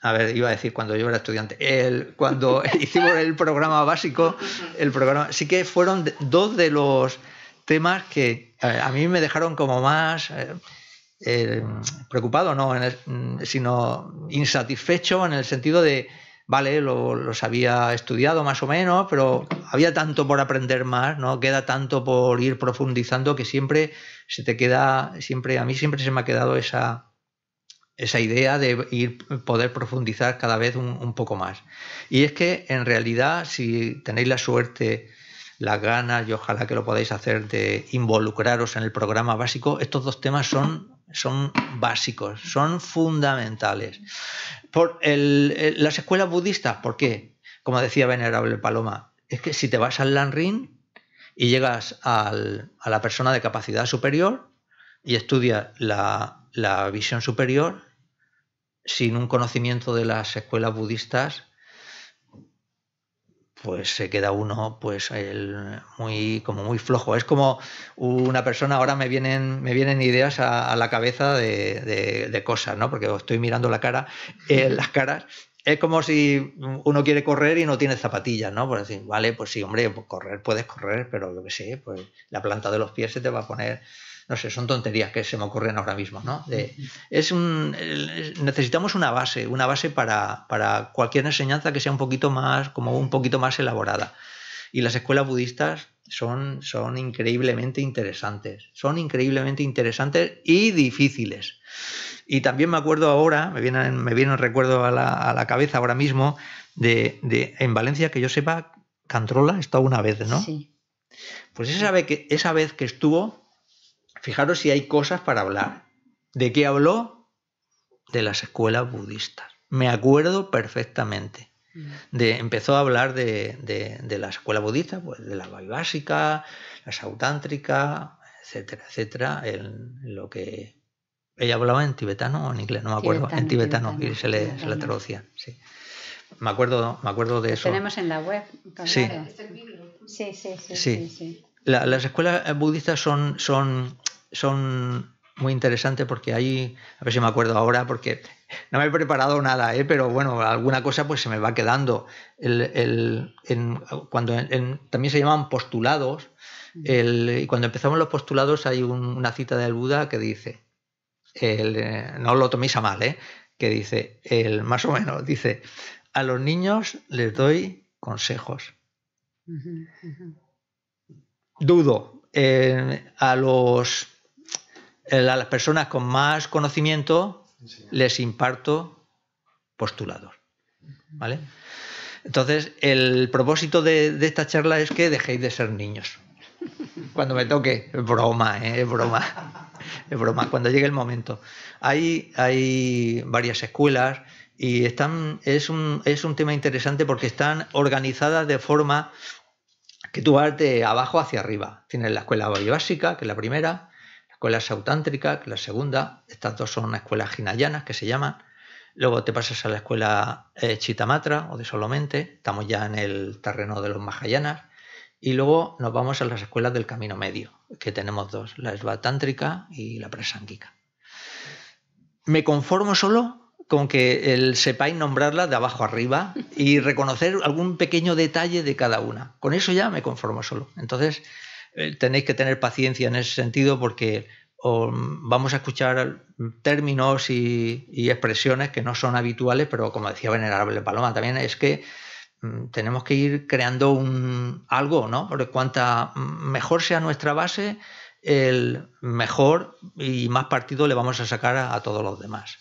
a ver, iba a decir cuando yo era estudiante, el, cuando hicimos el programa básico, el programa, sí que fueron dos de los temas que eh, a mí me dejaron como más eh, eh, preocupado, no, mm, sino insatisfecho en el sentido de vale, los había estudiado más o menos, pero había tanto por aprender más, ¿no? Queda tanto por ir profundizando que siempre se te queda, siempre, a mí siempre se me ha quedado esa, esa idea de ir, poder profundizar cada vez un, poco más. Y es que en realidad, si tenéis la suerte, las ganas, y ojalá que lo podáis hacer, de involucraros en el programa básico, estos dos temas son son básicos, son fundamentales. Por eh, las escuelas budistas, ¿por qué? Como decía Venerable Paloma, es que si te vas al Lanrin y llegas a la persona de capacidad superior y estudias la visión superior, sin un conocimiento de las escuelas budistas pues se queda uno pues muy como muy flojo es como una persona ahora me vienen me vienen ideas a, la cabeza de, de, cosas no porque estoy mirando la cara eh, las caras es como si uno quiere correr y no tiene zapatillas, ¿no? Por decir, vale, pues sí, hombre, pues correr puedes correr, pero lo que sé, pues la planta de los pies se te va a poner no sé, son tonterías que se me ocurren ahora mismo, es necesitamos una base, una base para, cualquier enseñanza que sea un poquito más, como un poquito más elaborada. Y las escuelas budistas son, son increíblemente interesantes, son increíblemente interesantes y difíciles. Y también me acuerdo ahora, me viene, me un recuerdo a la, cabeza ahora mismo, de, en Valencia, que yo sepa, Cantrola está una vez, ¿no? Sí. Pues esa que, esa vez que estuvo, Fijaros si hay cosas para hablar. ¿De qué habló? De las escuelas budistas. Me acuerdo perfectamente. empezó a hablar de, de, de, la escuela budista, pues de la vaibásica, la sautántrica, etcétera, etcétera, en lo que ella hablaba en tibetano o en inglés, no me acuerdo, en tibetano, y se le, traducía, Me acuerdo, me acuerdo de eso. Tenemos en la web. Sí. sí. Sí, sí, sí. las escuelas budistas son, son son muy interesantes porque ahí, a ver si me acuerdo ahora, porque no me he preparado nada, ¿eh? pero bueno, alguna cosa pues se me va quedando. El, cuando también se llaman postulados, y cuando empezamos los postulados hay una cita del Buda que dice, no lo toméis a mal, ¿eh? que dice, el, más o menos, dice, a los niños les doy consejos. Dudo, eh, a los eh, a las personas con más conocimiento les imparto postulados. ¿Vale? Entonces, el propósito de, esta charla es que dejéis de ser niños. Cuando me toque, es broma, ¿eh? es broma, es broma, cuando llegue el momento. Hay, hay varias escuelas y están, es, un, es un tema interesante porque están organizadas de forma que tú vas de abajo hacia arriba. Tienes la escuela básica, que es la primera, con la Sautántrica, la segunda, estas dos son escuelas hinayanas que se llaman. Luego te pasas a la escuela eh, Chitamatra o de Solamente, estamos ya en el terreno de los Mahayanas. Y luego nos vamos a las escuelas del camino medio, que tenemos dos, la Svatántrica y la presánquica. Me conformo solo con que el, sepáis nombrarla de abajo arriba y reconocer algún pequeño detalle de cada una. Con eso ya me conformo solo. Entonces, eh, tenéis que tener paciencia en ese sentido porque um, vamos a escuchar términos y, expresiones que no son habituales, pero como decía Venerable Paloma, también es que mm, tenemos que ir creando un, algo, ¿no? Porque cuanta mejor sea nuestra base, el mejor y más partido le vamos a sacar a todos los demás.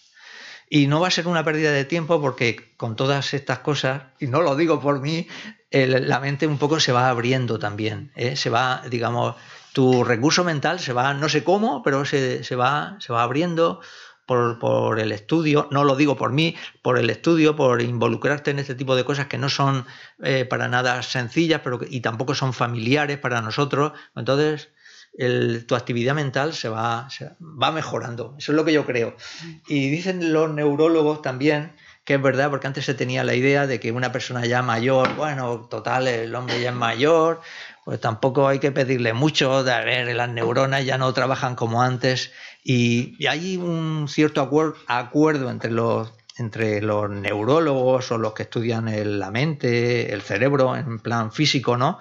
Y no va a ser una pérdida de tiempo porque con todas estas cosas, y no lo digo por mí, la mente un poco se va abriendo también. ¿eh? Se va, digamos, tu recurso mental se va, no sé cómo, pero se, va, se va abriendo por, por, el estudio, no lo digo por mí, por el estudio, por involucrarte en este tipo de cosas que no son eh, para nada sencillas pero y tampoco son familiares para nosotros. Entonces, el, tu actividad mental se va, va mejorando. Eso es lo que yo creo. Y dicen los neurólogos también que es verdad, porque antes se tenía la idea de que una persona ya mayor, bueno, total, el hombre ya es mayor, pues tampoco hay que pedirle mucho, de a ver, las neuronas ya no trabajan como antes. Y, hay un cierto acuerdo, acuerdo entre los entre los neurólogos o los que estudian la mente, el cerebro en plan físico, ¿no?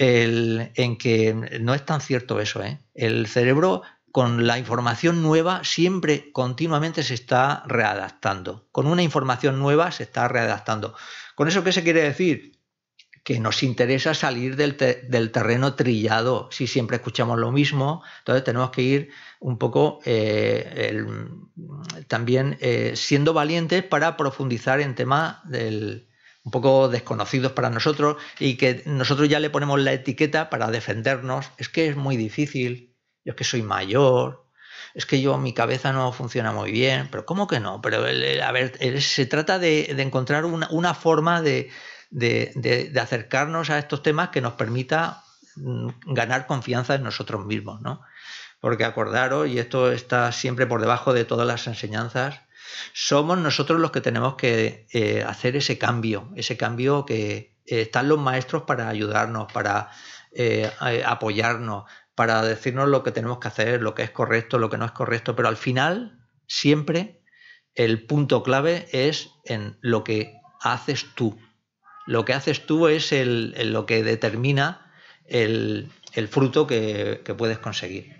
el, en que no es tan cierto eso. ¿eh? El cerebro con la información nueva siempre continuamente se está readaptando. Con una información nueva se está readaptando. ¿Con eso qué se quiere decir? Que nos interesa salir del, terreno trillado. Si siempre escuchamos lo mismo, entonces tenemos que ir un poco eh, también eh, siendo valientes para profundizar en temas del, un poco desconocidos para nosotros y que nosotros ya le ponemos la etiqueta para defendernos. Es que es muy difícil, yo es que soy mayor, es que yo mi cabeza no funciona muy bien, pero ¿cómo que no? Pero a ver, se trata de, encontrar una, forma de, de, acercarnos a estos temas que nos permita mm, ganar confianza en nosotros mismos, ¿no? Porque acordaros, y esto está siempre por debajo de todas las enseñanzas, somos nosotros los que tenemos que eh, hacer ese cambio, ese cambio que eh, están los maestros para ayudarnos, para eh, apoyarnos, para decirnos lo que tenemos que hacer, lo que es correcto, lo que no es correcto, pero al final siempre el punto clave es en lo que haces tú. Lo que haces tú es el, lo que determina el, fruto que puedes conseguir.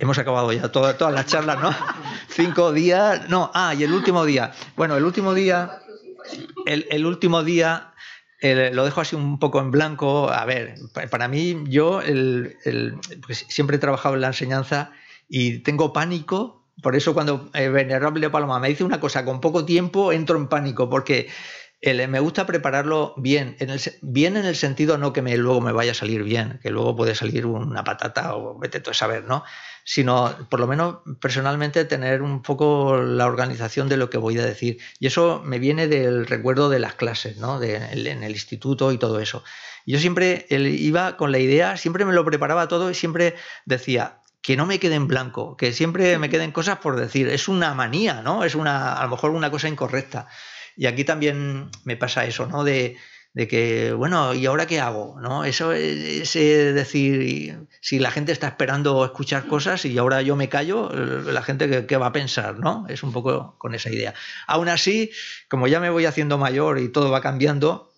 Hemos acabado ya todas toda las charlas, ¿no? Cinco días. No, ah, y el último día. Bueno, el último día. El, último día lo dejo así un poco en blanco. A ver, para mí, yo el, pues, siempre he trabajado en la enseñanza y tengo pánico por eso cuando eh, Venerable Paloma me dice una cosa con poco tiempo, entro en pánico, porque eh, me gusta prepararlo bien, bien en el sentido no que luego me vaya a salir bien, que luego puede salir una patata o vete tú a saber, ¿no? Sino, por lo menos personalmente, tener un poco la organización de lo que voy a decir. Y eso me viene del recuerdo de las clases, ¿no? De, en el instituto y todo eso. Yo siempre iba con la idea, siempre me lo preparaba todo y siempre decía, que no me quede en blanco, que siempre me queden cosas por decir. Es una manía, ¿no? Es una, a lo mejor una cosa incorrecta. Y aquí también me pasa eso, ¿no? De, que, bueno, ¿y ahora qué hago? ¿No? Eso es, decir, si la gente está esperando escuchar cosas y ahora yo me callo, la gente qué va a pensar, ¿no? Es un poco con esa idea. Aún así, como ya me voy haciendo mayor y todo va cambiando,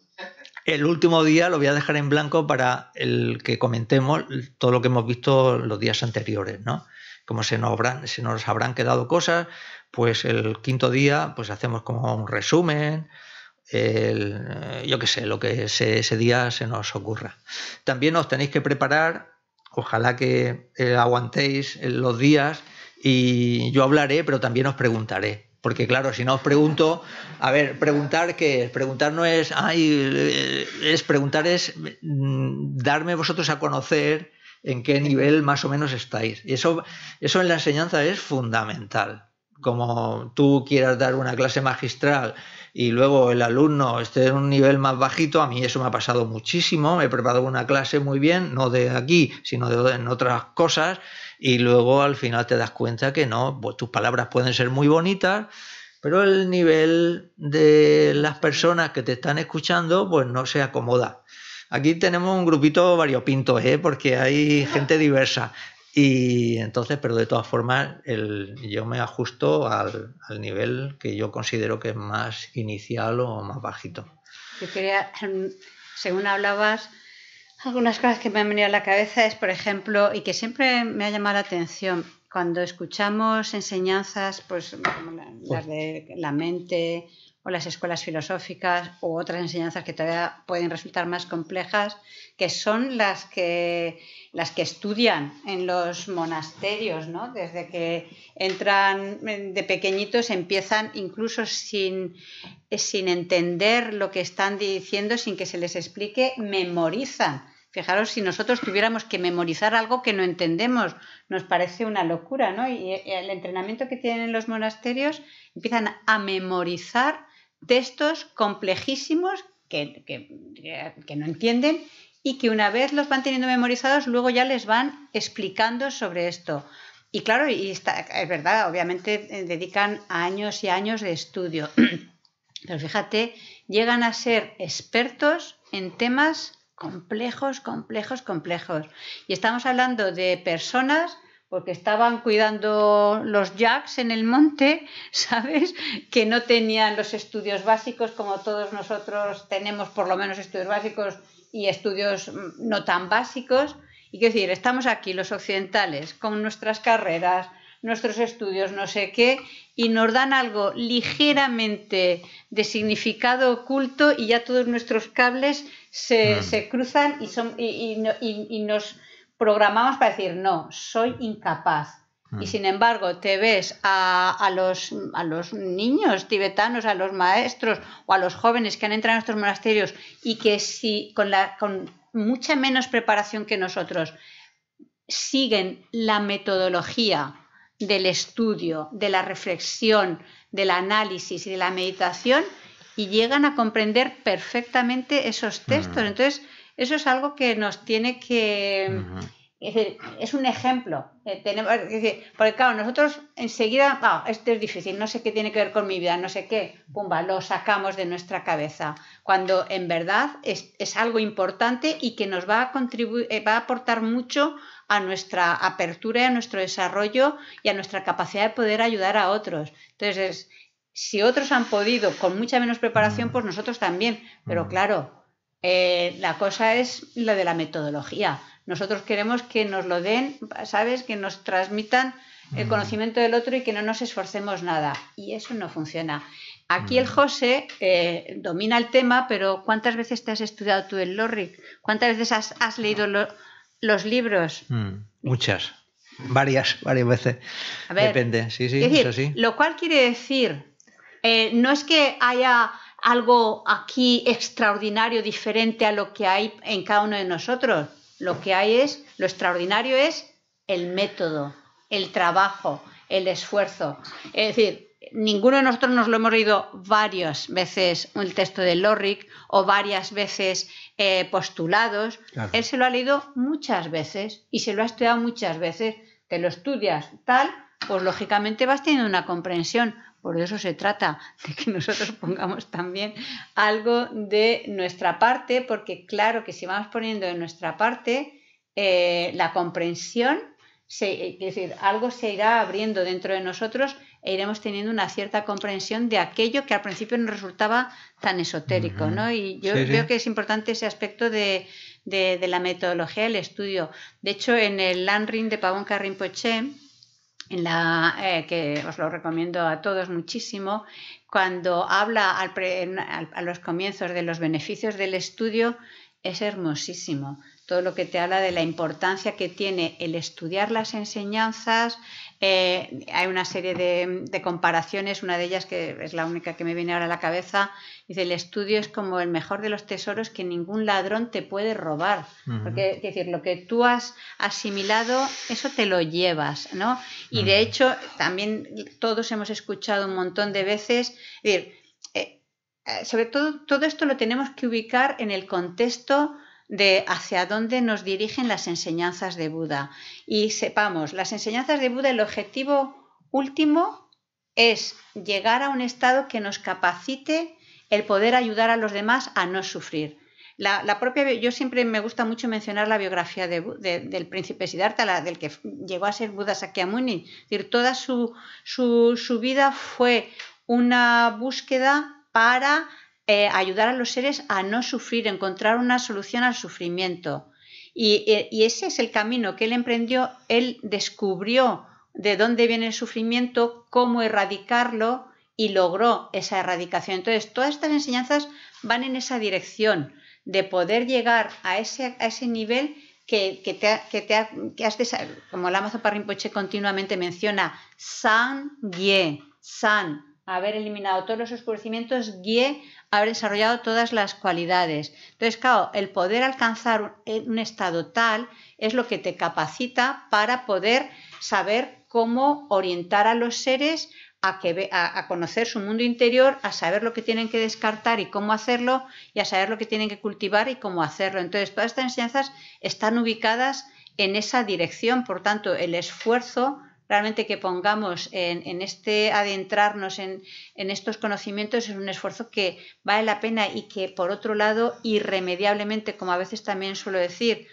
el último día lo voy a dejar en blanco para el que comentemos todo lo que hemos visto los días anteriores, ¿no? Como se nos se nos habrán quedado cosas, pues el quinto día pues hacemos como un resumen, eh, yo qué sé, lo que ese, ese, día se nos ocurra. También os tenéis que preparar, ojalá que eh, aguantéis eh, los días y yo hablaré, pero también os preguntaré. Porque claro, si no os pregunto, a ver, preguntar qué es? preguntar no es, ay, es preguntar es mm, darme vosotros a conocer en qué nivel más o menos estáis. Y eso, eso en la enseñanza es fundamental como tú quieras dar una clase magistral y luego el alumno esté en un nivel más bajito, a mí eso me ha pasado muchísimo, me he preparado una clase muy bien, no de aquí, sino de, en otras cosas, y luego al final te das cuenta que no, pues tus palabras pueden ser muy bonitas, pero el nivel de las personas que te están escuchando pues no se acomoda. Aquí tenemos un grupito variopinto, ¿eh? porque hay gente diversa. Y entonces, pero de todas formas, el, yo me ajusto al, al, nivel que yo considero que es más inicial o más bajito. Yo quería, em, según hablabas, algunas cosas que me han venido a la cabeza es, por ejemplo, y que siempre me ha llamado la atención, cuando escuchamos enseñanzas, pues como las de la mente o las escuelas filosóficas u otras enseñanzas que todavía pueden resultar más complejas, que son las que, las que estudian en los monasterios, desde que entran eh, de pequeñitos, empiezan incluso sin, sin entender lo que están diciendo, sin que se les explique, memorizan. Fijaros, si nosotros tuviéramos que memorizar algo que no entendemos, nos parece una locura, Y el entrenamiento que tienen en los monasterios empiezan a memorizar textos complejísimos que, no entienden y que una vez los van teniendo memorizados, luego ya les van explicando sobre esto. Y claro, y es verdad, obviamente eh, dedican años y años de estudio. Pero fíjate, llegan a ser expertos en temas complejos, complejos, complejos. Y estamos hablando de personas porque estaban cuidando los jacks en el monte, ¿sabes? Que no tenían los estudios básicos como todos nosotros tenemos por lo menos estudios básicos y estudios mm, no tan básicos. Y quiero decir, estamos aquí los occidentales con nuestras carreras, nuestros estudios, no sé qué, y nos dan algo ligeramente de significado oculto y ya todos nuestros cables se, mm. cruzan y, son, y nos programamos para decir, no, soy incapaz. Y mm. sin embargo, te ves a, a, los, niños tibetanos, a los maestros o a los jóvenes que han entrado a estos monasterios y que con, la, con mucha menos preparación que nosotros siguen la metodología del estudio, de la reflexión, del análisis y de la meditación y llegan a comprender perfectamente esos textos. Mm. Entonces, eso es algo que nos tiene que... Es decir, es un ejemplo. Eh, tenemos, porque claro, nosotros enseguida, ah, esto es difícil, no sé qué tiene que ver con mi vida, no sé qué, pumba, lo sacamos de nuestra cabeza. Cuando en verdad es, algo importante y que nos va a contribuir, eh, va a aportar mucho a nuestra apertura y a nuestro desarrollo y a nuestra capacidad de poder ayudar a otros. Entonces, si otros han podido con mucha menos preparación, mm. pues nosotros también. Pero mm. claro, eh, la cosa es la de la metodología. Nosotros queremos que nos lo den, ¿sabes? Que nos transmitan el mm. conocimiento del otro y que no nos esforcemos nada. Y eso no funciona. Aquí el mm. José eh, domina el tema, pero ¿cuántas veces te has estudiado tú el Lorric? ¿Cuántas veces has, leído los libros? Mm. muchas, varias, varias veces. Depende, sí, sí, eso sí. Lo cual quiere decir, eh, no es que haya algo aquí extraordinario, diferente a lo que hay en cada uno de nosotros. Lo que hay es, lo extraordinario es el método, el trabajo, el esfuerzo. Es decir, ninguno de nosotros nos lo hemos leído varias veces el texto de Lorric o varias veces eh, postulados. Él se lo ha leído muchas veces y se lo ha estudiado muchas veces. Te lo estudias tal, pues lógicamente vas teniendo una comprensión. Por eso se trata de que nosotros pongamos también algo de nuestra parte, porque claro que si vamos poniendo de nuestra parte, eh, la comprensión, eh, es decir, algo se irá abriendo dentro de nosotros e iremos teniendo una cierta comprensión de aquello que al principio nos resultaba tan esotérico, Y yo creo que es importante ese aspecto de, la metodología del estudio. De hecho, en el Landring de Pavón Pochet la, eh, que os lo recomiendo a todos muchísimo, cuando habla a los comienzos de los beneficios del estudio, es hermosísimo. Todo lo que te habla de la importancia que tiene el estudiar las enseñanzas, eh, hay una serie de, comparaciones, una de ellas que es la única que me viene ahora a la cabeza, dice, el estudio es como el mejor de los tesoros que ningún ladrón te puede robar. Porque, es decir, lo que tú has asimilado, eso te lo llevas, ¿no? Y de hecho, también todos hemos escuchado un montón de veces, eh, eh, sobre todo, todo esto lo tenemos que ubicar en el contexto de hacia dónde nos dirigen las enseñanzas de Buda. Y sepamos, las enseñanzas de Buda, el objetivo último es llegar a un estado que nos capacite el poder ayudar a los demás a no sufrir. La, propia, yo siempre me gusta mucho mencionar la biografía del príncipe Siddhartha, del que llegó a ser Buda Sakyamuni. Es decir, toda su vida fue una búsqueda para eh, ayudar a los seres a no sufrir, encontrar una solución al sufrimiento. Eh, y, ese es el camino que él emprendió. Él descubrió de dónde viene el sufrimiento, cómo erradicarlo y logró esa erradicación. Entonces, todas estas enseñanzas van en esa dirección de poder llegar a ese, ese nivel que, que, te, que, como la Amazon continuamente menciona, san ye, san, haber eliminado todos los oscurecimientos, guíe, haber desarrollado todas las cualidades. Entonces, claro, el poder alcanzar eh, un, estado tal es lo que te capacita para poder saber cómo orientar a los seres a, que, a, conocer su mundo interior, a saber lo que tienen que descartar y cómo hacerlo, y a saber lo que tienen que cultivar y cómo hacerlo. Entonces, todas estas enseñanzas están ubicadas en esa dirección, por tanto, el esfuerzo realmente que pongamos en, este adentrarnos en, estos conocimientos es un esfuerzo que vale la pena y que, por otro lado, irremediablemente, como a veces también suelo decir,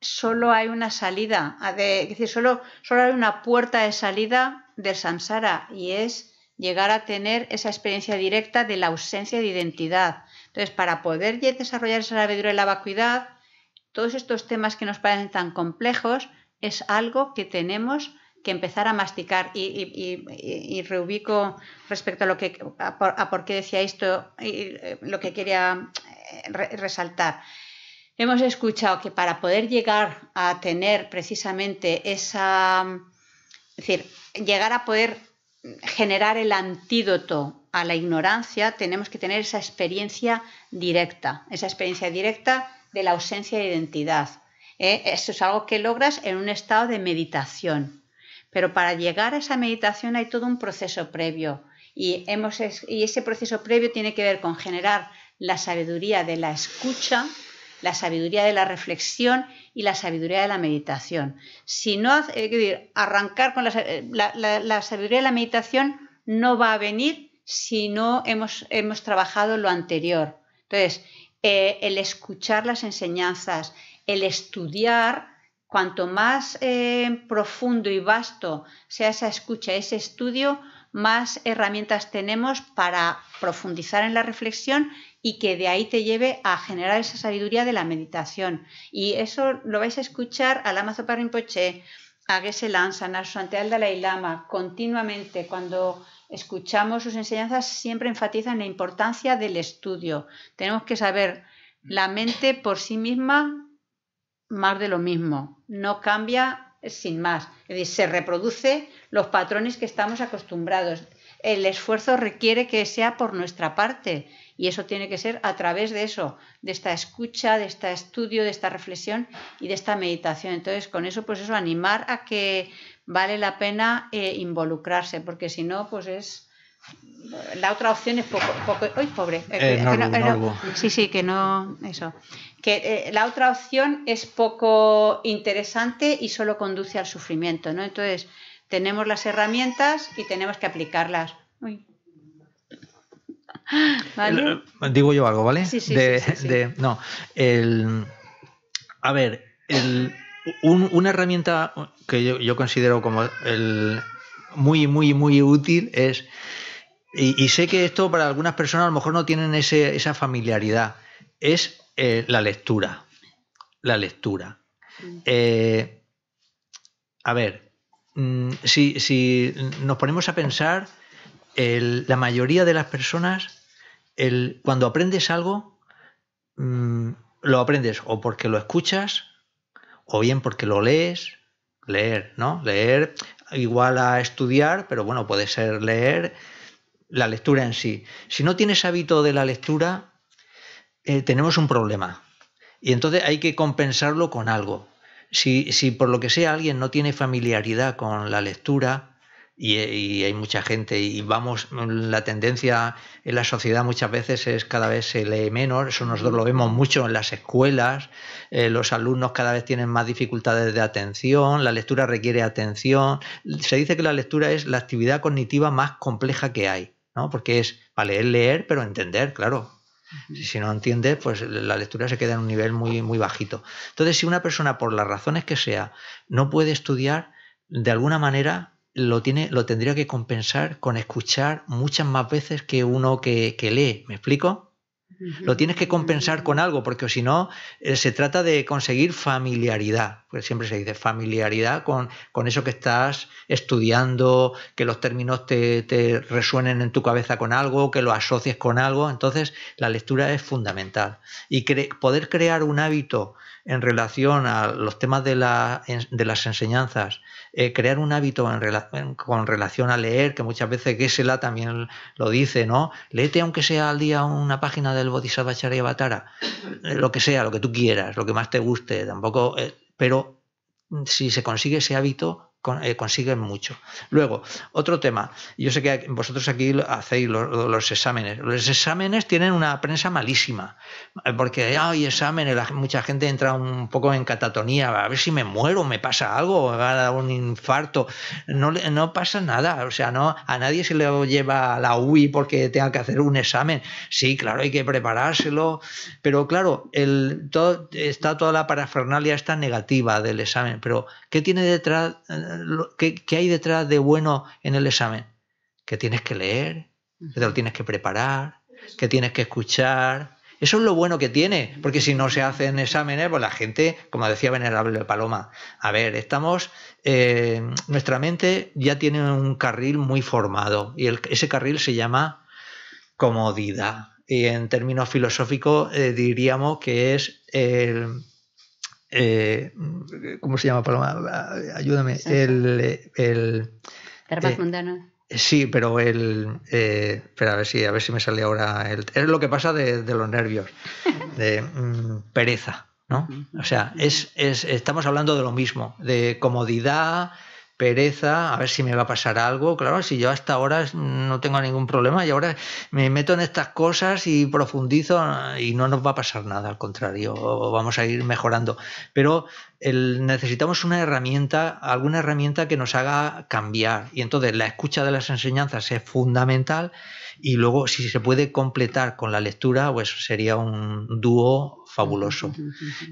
solo hay una salida, decir, solo, solo hay una puerta de salida del samsara y es llegar a tener esa experiencia directa de la ausencia de identidad. Entonces, para poder desarrollar esa sabiduría de la vacuidad, todos estos temas que nos parecen tan complejos es algo que tenemos que empezar a masticar y, reubico respecto a lo que a por, qué decía esto y eh, lo que quería eh, resaltar. Hemos escuchado que para poder llegar a tener precisamente esa, es decir, llegar a poder generar el antídoto a la ignorancia, tenemos que tener esa experiencia directa, esa experiencia directa de la ausencia de identidad. ¿eh? Eso es algo que logras en un estado de meditación. Pero para llegar a esa meditación hay todo un proceso previo y, hemos, y ese proceso previo tiene que ver con generar la sabiduría de la escucha, la sabiduría de la reflexión y la sabiduría de la meditación. Si no, es decir, arrancar con eh, la, sabiduría de la meditación no va a venir si no hemos, hemos trabajado lo anterior. Entonces, eh, el escuchar las enseñanzas, el estudiar, Cuanto más eh, profundo y vasto sea esa escucha, ese estudio, más herramientas tenemos para profundizar en la reflexión y que de ahí te lleve a generar esa sabiduría de la meditación. Y eso lo vais a escuchar al amazo Rinpoche, a Geshe Lanzan, a al Dalai Lama, continuamente. Cuando escuchamos sus enseñanzas, siempre enfatizan la importancia del estudio. Tenemos que saber la mente por sí misma más de lo mismo, no cambia sin más, es decir, se reproduce los patrones que estamos acostumbrados. El esfuerzo requiere que sea por nuestra parte y eso tiene que ser a través de eso, de esta escucha, de este estudio, de esta reflexión y de esta meditación. Entonces, con eso, pues eso, animar a que vale la pena eh, involucrarse, porque si no, pues es la otra opción es poco, poco... pobre! sí, sí, que no... Eso que eh, la otra opción es poco interesante y solo conduce al sufrimiento, ¿no? Entonces, tenemos las herramientas y tenemos que aplicarlas. Eh, eh, digo yo algo, ¿vale? Sí, sí, no, a ver, una herramienta que yo, considero como muy, muy, muy útil es, y, sé que esto para algunas personas a lo mejor no tienen esa familiaridad, es eh, la lectura. La lectura. Mm. Eh, a ver, mm, si, si, nos ponemos a pensar, la mayoría de las personas, cuando aprendes algo, mm, lo aprendes o porque lo escuchas, o bien porque lo lees, leer, ¿no? Leer igual a estudiar, pero bueno, puede ser leer la lectura en sí. Si no tienes hábito de la lectura, eh, tenemos un problema y entonces hay que compensarlo con algo. Si, si, por lo que sea alguien no tiene familiaridad con la lectura, eh, y, hay mucha gente, y vamos, la tendencia en la sociedad muchas veces es cada vez se lee menos, eso nosotros lo vemos mucho en las escuelas, eh, los alumnos cada vez tienen más dificultades de atención, la lectura requiere atención, se dice que la lectura es la actividad cognitiva más compleja que hay. ¿no? Porque es, vale, es leer, pero entender, claro, si no entiendes, pues la lectura se queda en un nivel muy, muy bajito. Entonces, si una persona, por las razones que sea, no puede estudiar, de alguna manera lo, tiene, lo tendría que compensar con escuchar muchas más veces que uno que, que lee. ¿Me explico? Lo tienes que compensar con algo, porque si no, eh, se trata de conseguir familiaridad. Pues siempre se dice familiaridad con, eso que estás estudiando, que los términos te, resuenen en tu cabeza con algo, que lo asocies con algo. Entonces, la lectura es fundamental. Y poder crear un hábito en relación a los temas de, la, de las enseñanzas eh, crear un hábito con relación a leer, que muchas veces Gesela también lo dice, ¿no? Léete aunque sea al día una página del Bodhisattva Charyavatara, eh, lo que sea, lo que tú quieras, lo que más te guste, tampoco, eh, pero mm, si se consigue ese hábito, eh, consiguen mucho. Luego, otro tema. Yo sé que vosotros aquí hacéis los, exámenes. Los exámenes tienen una prensa malísima, eh, porque hay exámenes, mucha gente entra un poco en catatonía, a ver si me muero, me pasa algo, un infarto. No, no pasa nada, o sea, no a nadie se le lleva la UI porque tenga que hacer un examen. Sí, claro, hay que preparárselo, pero claro, está toda la parafernalia está negativa del examen, pero ¿Qué, tiene detrás, eh, hay detrás de bueno en el examen? Que tienes que leer, que te lo tienes que preparar, que tienes que escuchar. Eso es lo bueno que tiene, porque si no se hacen exámenes, pues la gente, como decía Venerable Paloma, a ver, estamos, eh, nuestra mente ya tiene un carril muy formado y ese carril se llama comodidad. Y en términos filosóficos eh, diríamos que es el eh, ¿cómo se llama, Paloma? Ayúdame. El, el eh, eh, Sí, pero el. espera, a ver, si, a ver si me sale ahora. El, es lo que pasa de, los nervios, de mm, pereza, ¿no? O sea, es, estamos hablando de lo mismo, de comodidad, pereza, a ver si me va a pasar algo. Claro, si yo hasta ahora no tengo ningún problema y ahora me meto en estas cosas y profundizo y no nos va a pasar nada, al contrario, vamos a ir mejorando. Pero necesitamos una herramienta, alguna herramienta que nos haga cambiar. Y entonces la escucha de las enseñanzas es fundamental y luego si se puede completar con la lectura, pues sería un dúo fabuloso.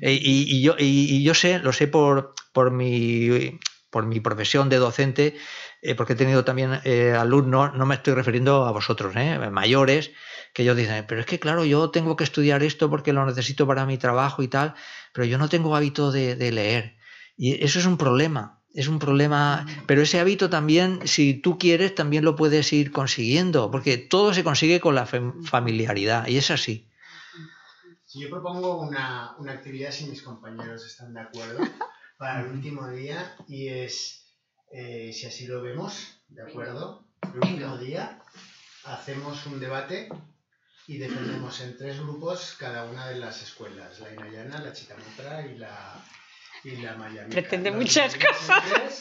Eh, y, yo, yo, sé, lo sé por, por mi por mi profesión de docente, eh, porque he tenido también eh, alumnos, no me estoy refiriendo a vosotros, eh, mayores, que ellos dicen, pero es que claro, yo tengo que estudiar esto porque lo necesito para mi trabajo y tal, pero yo no tengo hábito de, leer. Y eso es un problema, es un problema, pero ese hábito también, si tú quieres, también lo puedes ir consiguiendo, porque todo se consigue con la familiaridad, y es así. Si yo propongo una, una actividad, si mis compañeros están de acuerdo, para el último día y es, eh, si así lo vemos, ¿de acuerdo? El último día hacemos un debate y defendemos en tres grupos cada una de las escuelas, la Inayana, la Chitamutra y la, y la Miami. Pretende muchas cosas.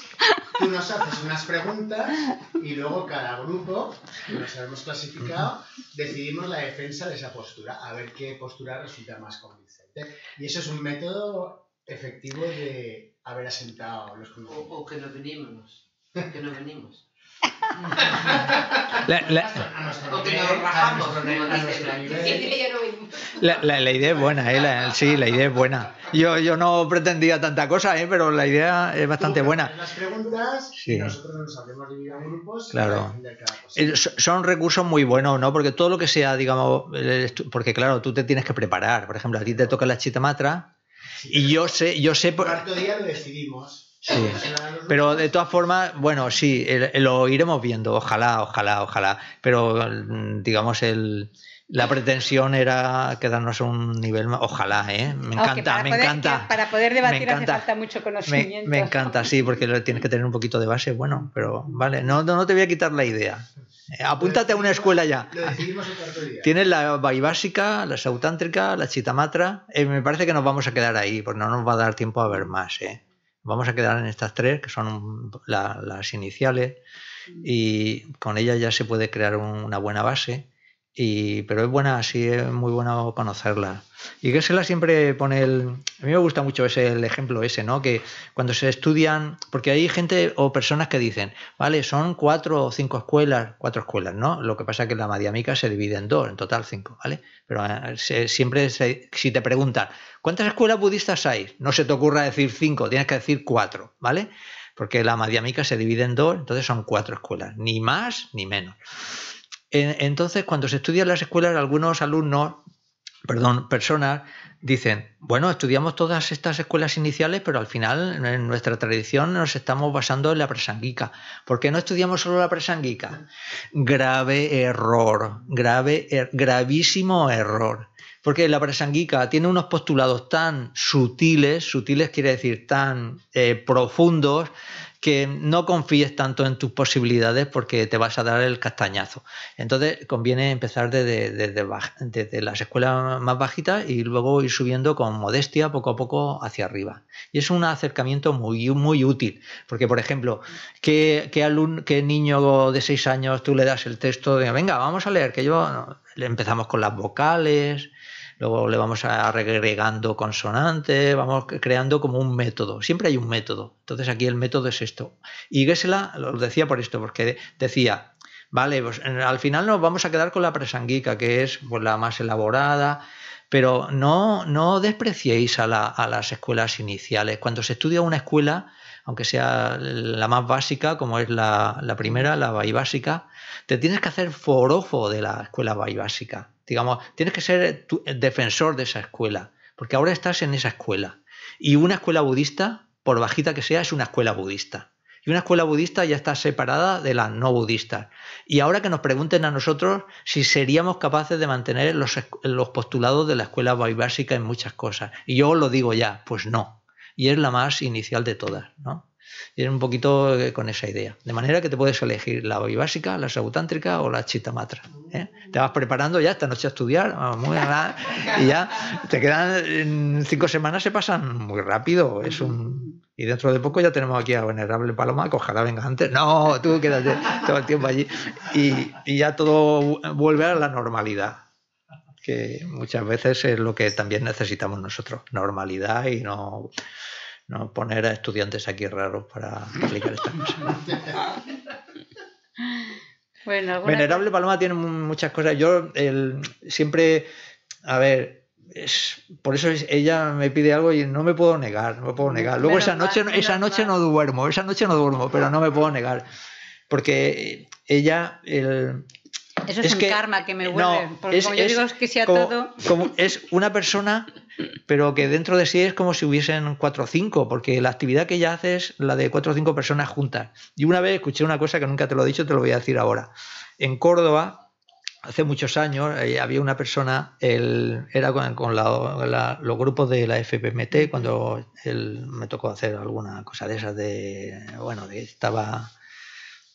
tú nos haces unas preguntas y luego cada grupo, que nos hemos clasificado, decidimos la defensa de esa postura, a ver qué postura resulta más convincente. Y eso es un método efectivo de haber asentado los O, que no venimos. Que no venimos. La, la, idea es buena, ¿eh? sí, la idea es buena. Yo, yo no pretendía tanta cosa, ¿eh? pero la idea es bastante buena. Las preguntas, nosotros nos hacemos dividir en grupos. Claro. Eh, son recursos muy buenos, ¿no? Porque todo lo que sea, digamos, eh, porque claro, tú te tienes que preparar. Por ejemplo, a ti te toca la chitamatra y yo sé, yo sé. El cuarto día lo decidimos. Sí. Pero de todas formas, bueno, sí, lo iremos viendo, ojalá, ojalá, ojalá. Pero mm, digamos, el, la pretensión era quedarnos a un nivel más, ojalá, ¿eh? Me encanta, me encanta. Para poder debatir hace falta mucho conocimiento. Me, me, encanta, sí, porque tienes que tener un poquito de base, bueno, pero vale, no, no te voy a quitar la idea. Eh, apúntate a una escuela ya. Tienes la Vaibásica, la Sautántrica, la Chitamatra. Eh, me parece que nos vamos a quedar ahí, porque no nos va a dar tiempo a ver más. Eh. Vamos a quedar en estas tres, que son las iniciales, y con ellas ya se puede crear una buena base. Y, pero es buena, sí, es muy bueno conocerla. Y que se la siempre pone el. A mí me gusta mucho ese, el ejemplo ese, ¿no? Que cuando se estudian. Porque hay gente o personas que dicen, vale, son cuatro o cinco escuelas, cuatro escuelas, ¿no? Lo que pasa es que la Madiamica se divide en dos, en total cinco, ¿vale? Pero eh, siempre, si te preguntan, ¿cuántas escuelas budistas hay? No se te ocurra decir cinco, tienes que decir cuatro, ¿vale? Porque la Madiamica se divide en dos, entonces son cuatro escuelas, ni más ni menos. Entonces, cuando se estudian las escuelas, algunos alumnos, perdón, personas, dicen, bueno, estudiamos todas estas escuelas iniciales, pero al final en nuestra tradición nos estamos basando en la presanguica. ¿Por qué no estudiamos solo la presanguica? Grave error, grave, er, gravísimo error. Porque la presanguica tiene unos postulados tan sutiles, sutiles quiere decir tan eh, profundos, que no confíes tanto en tus posibilidades porque te vas a dar el castañazo. Entonces conviene empezar desde, desde, las escuelas más bajitas y luego ir subiendo con modestia poco a poco hacia arriba. Y es un acercamiento muy, muy útil, porque por ejemplo, ¿qué, niño de seis años tú le das el texto de, venga, vamos a leer, que yo... le empezamos con las vocales, luego le vamos agregando consonantes, vamos creando como un método, siempre hay un método. Entonces aquí el método es esto. Y Gessela lo decía por esto, porque decía, vale, pues, al final nos vamos a quedar con la presanguica, que es pues, la más elaborada, pero no, no despreciéis a, las escuelas iniciales. Cuando se estudia una escuela, aunque sea la más básica, como es la, primera, la básica, te tienes que hacer forofo de la escuela básica digamos, tienes que ser tu, eh, defensor de esa escuela, porque ahora estás en esa escuela. Y una escuela budista, por bajita que sea, es una escuela budista. Y una escuela budista ya está separada de las no budistas. Y ahora que nos pregunten a nosotros si seríamos capaces de mantener los, postulados de la escuela básica en muchas cosas. Y yo lo digo ya, pues no. Y es la más inicial de todas, ¿no? Y un poquito eh, con esa idea. De manera que te puedes elegir la básica, la sabutántrica o la chitamatra. ¿eh? Te vas preparando ya esta noche a estudiar, muy nada, y ya te quedan cinco semanas, se pasan muy rápido. Es un. Y dentro de poco ya tenemos aquí a Venerable Paloma, que ojalá venga antes. No, tú quédate todo el tiempo allí. Y, y ya todo vuelve a la normalidad que muchas veces es lo que también necesitamos nosotros, normalidad y no no poner a estudiantes aquí raros para aplicar esta cosa. Bueno, Venerable Paloma tiene muchas cosas. Yo siempre, a ver, es, por eso ella me pide algo y no me puedo negar, no me puedo negar. Luego esa noche, esa noche no duermo, esa noche no duermo, pero no me puedo negar. Porque ella, el, eso es, un karma que me vuelve. es, que es una persona, pero que dentro de sí es como si hubiesen cuatro o cinco, porque la actividad que ella hace es la de cuatro o cinco personas juntas. Y una vez escuché una cosa que nunca te lo he dicho, te lo voy a decir ahora. En Córdoba, hace muchos años eh, había una persona, él, era con, los grupos de la FPMT, cuando él, me tocó hacer alguna cosa de esas, de, bueno, estaba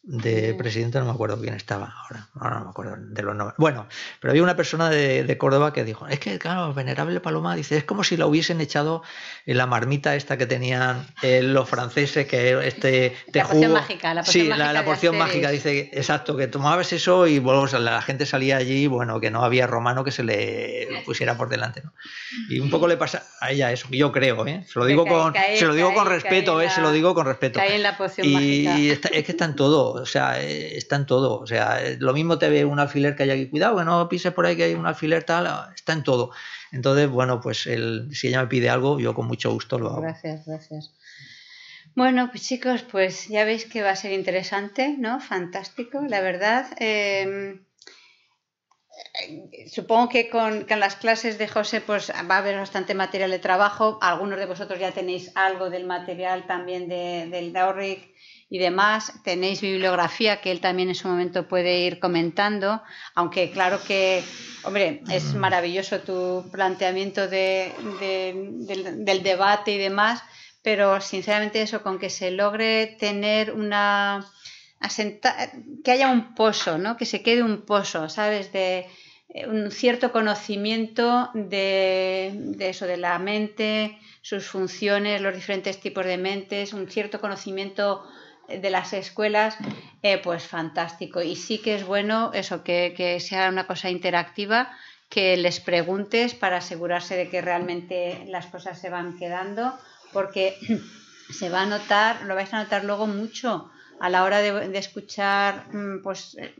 de presidente, no me acuerdo quién estaba ahora, ahora no me acuerdo de los nombres. Bueno, pero había una persona de, Córdoba que dijo, es que, claro, venerable Paloma, dice, es como si la hubiesen echado en la marmita esta que tenían eh, los franceses, que este La porción mágica, la porción sí, mágica. la, la porción mágica, dice, exacto, que tomabas eso y bueno, la gente salía allí, bueno, que no había romano que se le pusiera por delante. Y un poco le pasa a ella eso, yo creo, ¿eh? se lo digo, con, respeto, eh, se lo digo con respeto. En la y, es que están todos o sea, eh, está en todo. O sea, eh, lo mismo te ve un alfiler que hay aquí, cuidado, que no pises por ahí que hay un alfiler tal, ah, está en todo. Entonces, bueno, pues si ella me pide algo, yo con mucho gusto lo hago. Gracias, gracias. Bueno, pues chicos, pues ya veis que va a ser interesante, ¿no? Fantástico, la verdad. Em, supongo que con, las clases de José pues va a haber bastante material de trabajo. Algunos de vosotros ya tenéis algo del material también del Dauric y demás. Tenéis bibliografía que él también en su momento puede ir comentando, aunque claro que, hombre, es mm. maravilloso tu planteamiento de, del, debate y demás, pero sinceramente eso, con que se logre tener una... Asentar, que haya un pozo, ¿no? Que se quede un pozo, ¿sabes? De eh, un cierto conocimiento de, de, eso, de la mente, sus funciones, los diferentes tipos de mentes, un cierto conocimiento de las escuelas, eh, pues fantástico. Y sí que es bueno eso, que, sea una cosa interactiva, que les preguntes para asegurarse de que realmente las cosas se van quedando, porque se va a notar, lo vais a notar luego mucho a la hora de, escuchar mm, pues, eh,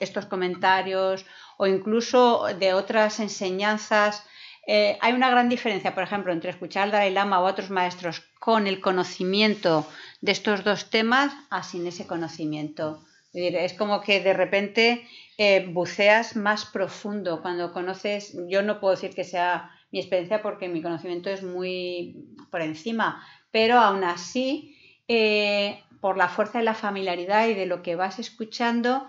estos comentarios o incluso de otras enseñanzas. Eh, hay una gran diferencia, por ejemplo, entre escuchar al Dalai Lama o otros maestros con el conocimiento de estos dos temas a sin ese conocimiento. Es como que de repente eh, buceas más profundo cuando conoces, yo no puedo decir que sea mi experiencia porque mi conocimiento es muy por encima, pero aún así, eh, por la fuerza de la familiaridad y de lo que vas escuchando,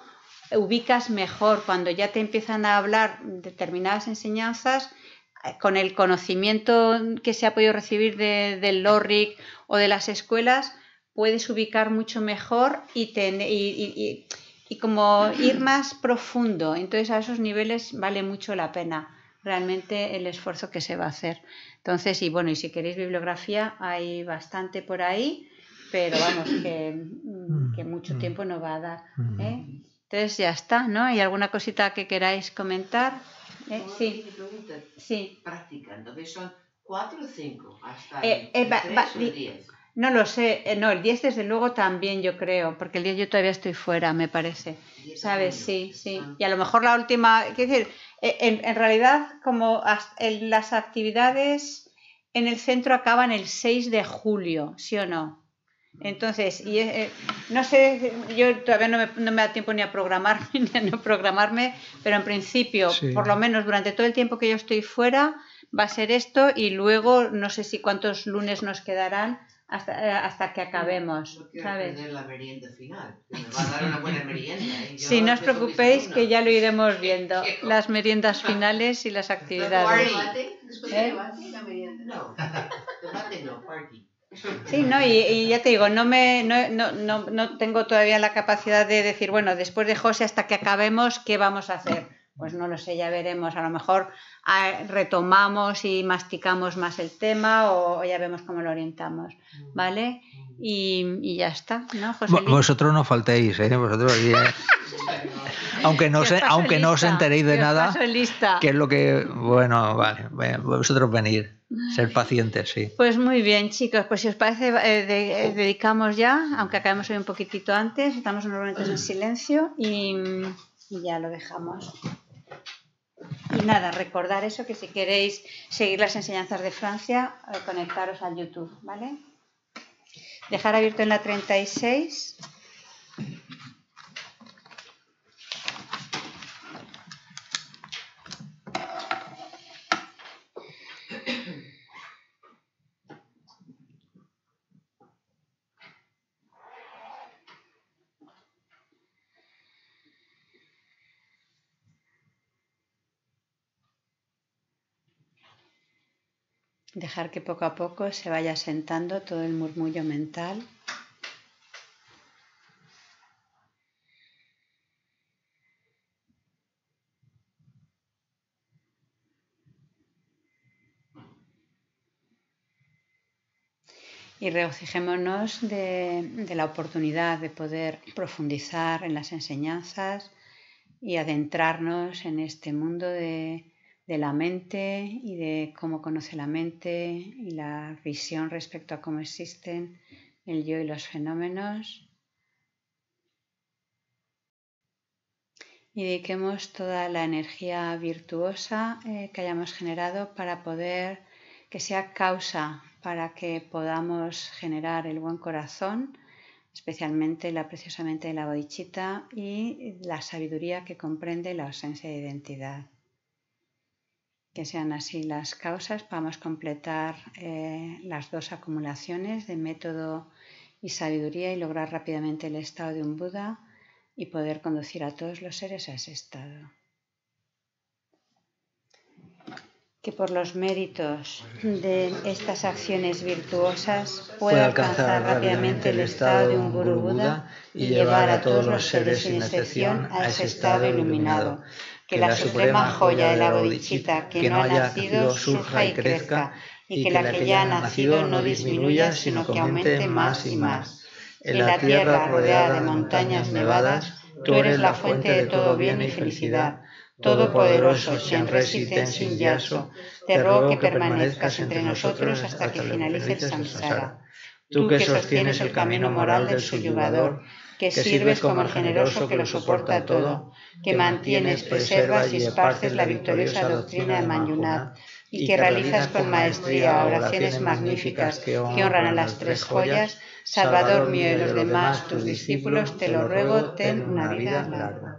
ubicas mejor cuando ya te empiezan a hablar determinadas enseñanzas eh, con el conocimiento que se ha podido recibir de, del LORIC o de las escuelas, puedes ubicar mucho mejor y, y, y, y, como ir más profundo. Entonces a esos niveles vale mucho la pena realmente el esfuerzo que se va a hacer. Entonces, y bueno, y si queréis bibliografía, hay bastante por ahí, pero vamos, que, mm, que mucho mm, mm, tiempo no va a dar. ¿eh? Entonces ya está, ¿no? ¿Hay alguna cosita que queráis comentar? ¿Eh? Sí. Sí. Practicando, son cuatro o cinco hasta eh, eh, tres o diez. No lo sé, eh, no, el 10 desde luego también yo creo, porque el 10 yo todavía estoy fuera, me parece. ¿Sabes? Sí, sí. Y a lo mejor la última, quiero decir, eh, en, realidad como las actividades en el centro acaban el 6 de julio, ¿sí o no? Mm. Entonces, y, eh, no sé, yo todavía no me, da tiempo ni a programarme, ni a no programarme, pero en principio, por lo menos durante todo el tiempo que yo estoy fuera, va a ser esto y luego no sé si cuántos lunes nos quedarán hasta, eh, hasta que acabemos, no ¿sabes? la merienda final, va a dar una buena merienda. ¿eh? Si no os preocupéis que ya lo iremos viendo, las meriendas finales y las actividades. ¿Eh? ¿Debate? No, party. Sí, no, y, y, ya te digo, no, me, no, no, no, no, tengo todavía la capacidad de decir, bueno, después de José hasta que acabemos, ¿qué vamos a hacer? pues no lo sé, ya veremos. A lo mejor ah, retomamos y masticamos más el tema o ya vemos cómo lo orientamos, ¿vale? Y, ya está, ¿no, José Vosotros no faltéis, ¿eh? Vosotros aunque no, se, aunque no os enteréis de nada, que es lo que, bueno, vale, vosotros venir, ser pacientes, sí. Pues muy bien, chicos, pues si os parece, eh, eh, oh. dedicamos ya, aunque acabemos hoy un poquitito antes, estamos momentos en silencio y y ya lo dejamos. Y nada, recordar eso, que si queréis seguir las enseñanzas de Francia, eh, conectaros al YouTube, ¿vale? Dejar abierto en la 36. Dejar que poco a poco se vaya sentando todo el murmullo mental. y regocijémonos de, la oportunidad de poder profundizar en las enseñanzas y adentrarnos en este mundo de, de la mente y de cómo conoce la mente y la visión respecto a cómo existen el yo y los fenómenos. Y dediquemos toda la energía virtuosa eh, que hayamos generado para poder que sea causa para que podamos generar el buen corazón, especialmente la preciosamente de la bodichita y la sabiduría que comprende la ausencia de identidad que sean así las causas. Vamos completar eh, las dos acumulaciones de método y sabiduría y lograr rápidamente el estado de un Buda y poder conducir a todos los seres a ese estado. Que por los méritos de estas acciones virtuosas pueda alcanzar rápidamente el estado de un Guru Buda y llevar a todos los seres sin excepción a ese estado iluminado que la suprema joya de la bodichita que no ha nacido surja y crezca, y que la que ya ha nacido no disminuya, sino que aumente más y más. En la tierra rodeada de montañas nevadas, tú eres la fuente de todo bien y felicidad. Todopoderoso, sin resistencia, sin yaso, te ruego que permanezcas entre nosotros hasta que finalice el samsara. Tú que sostienes el camino moral del subyugador, que sirves como el generoso que lo soporta todo, que mantienes, preservas y esparces la victoriosa doctrina de Mañunat, y que realizas con maestría oraciones magníficas que honran a las tres joyas, Salvador mío y los demás, tus discípulos, te lo ruego, ten una vida larga.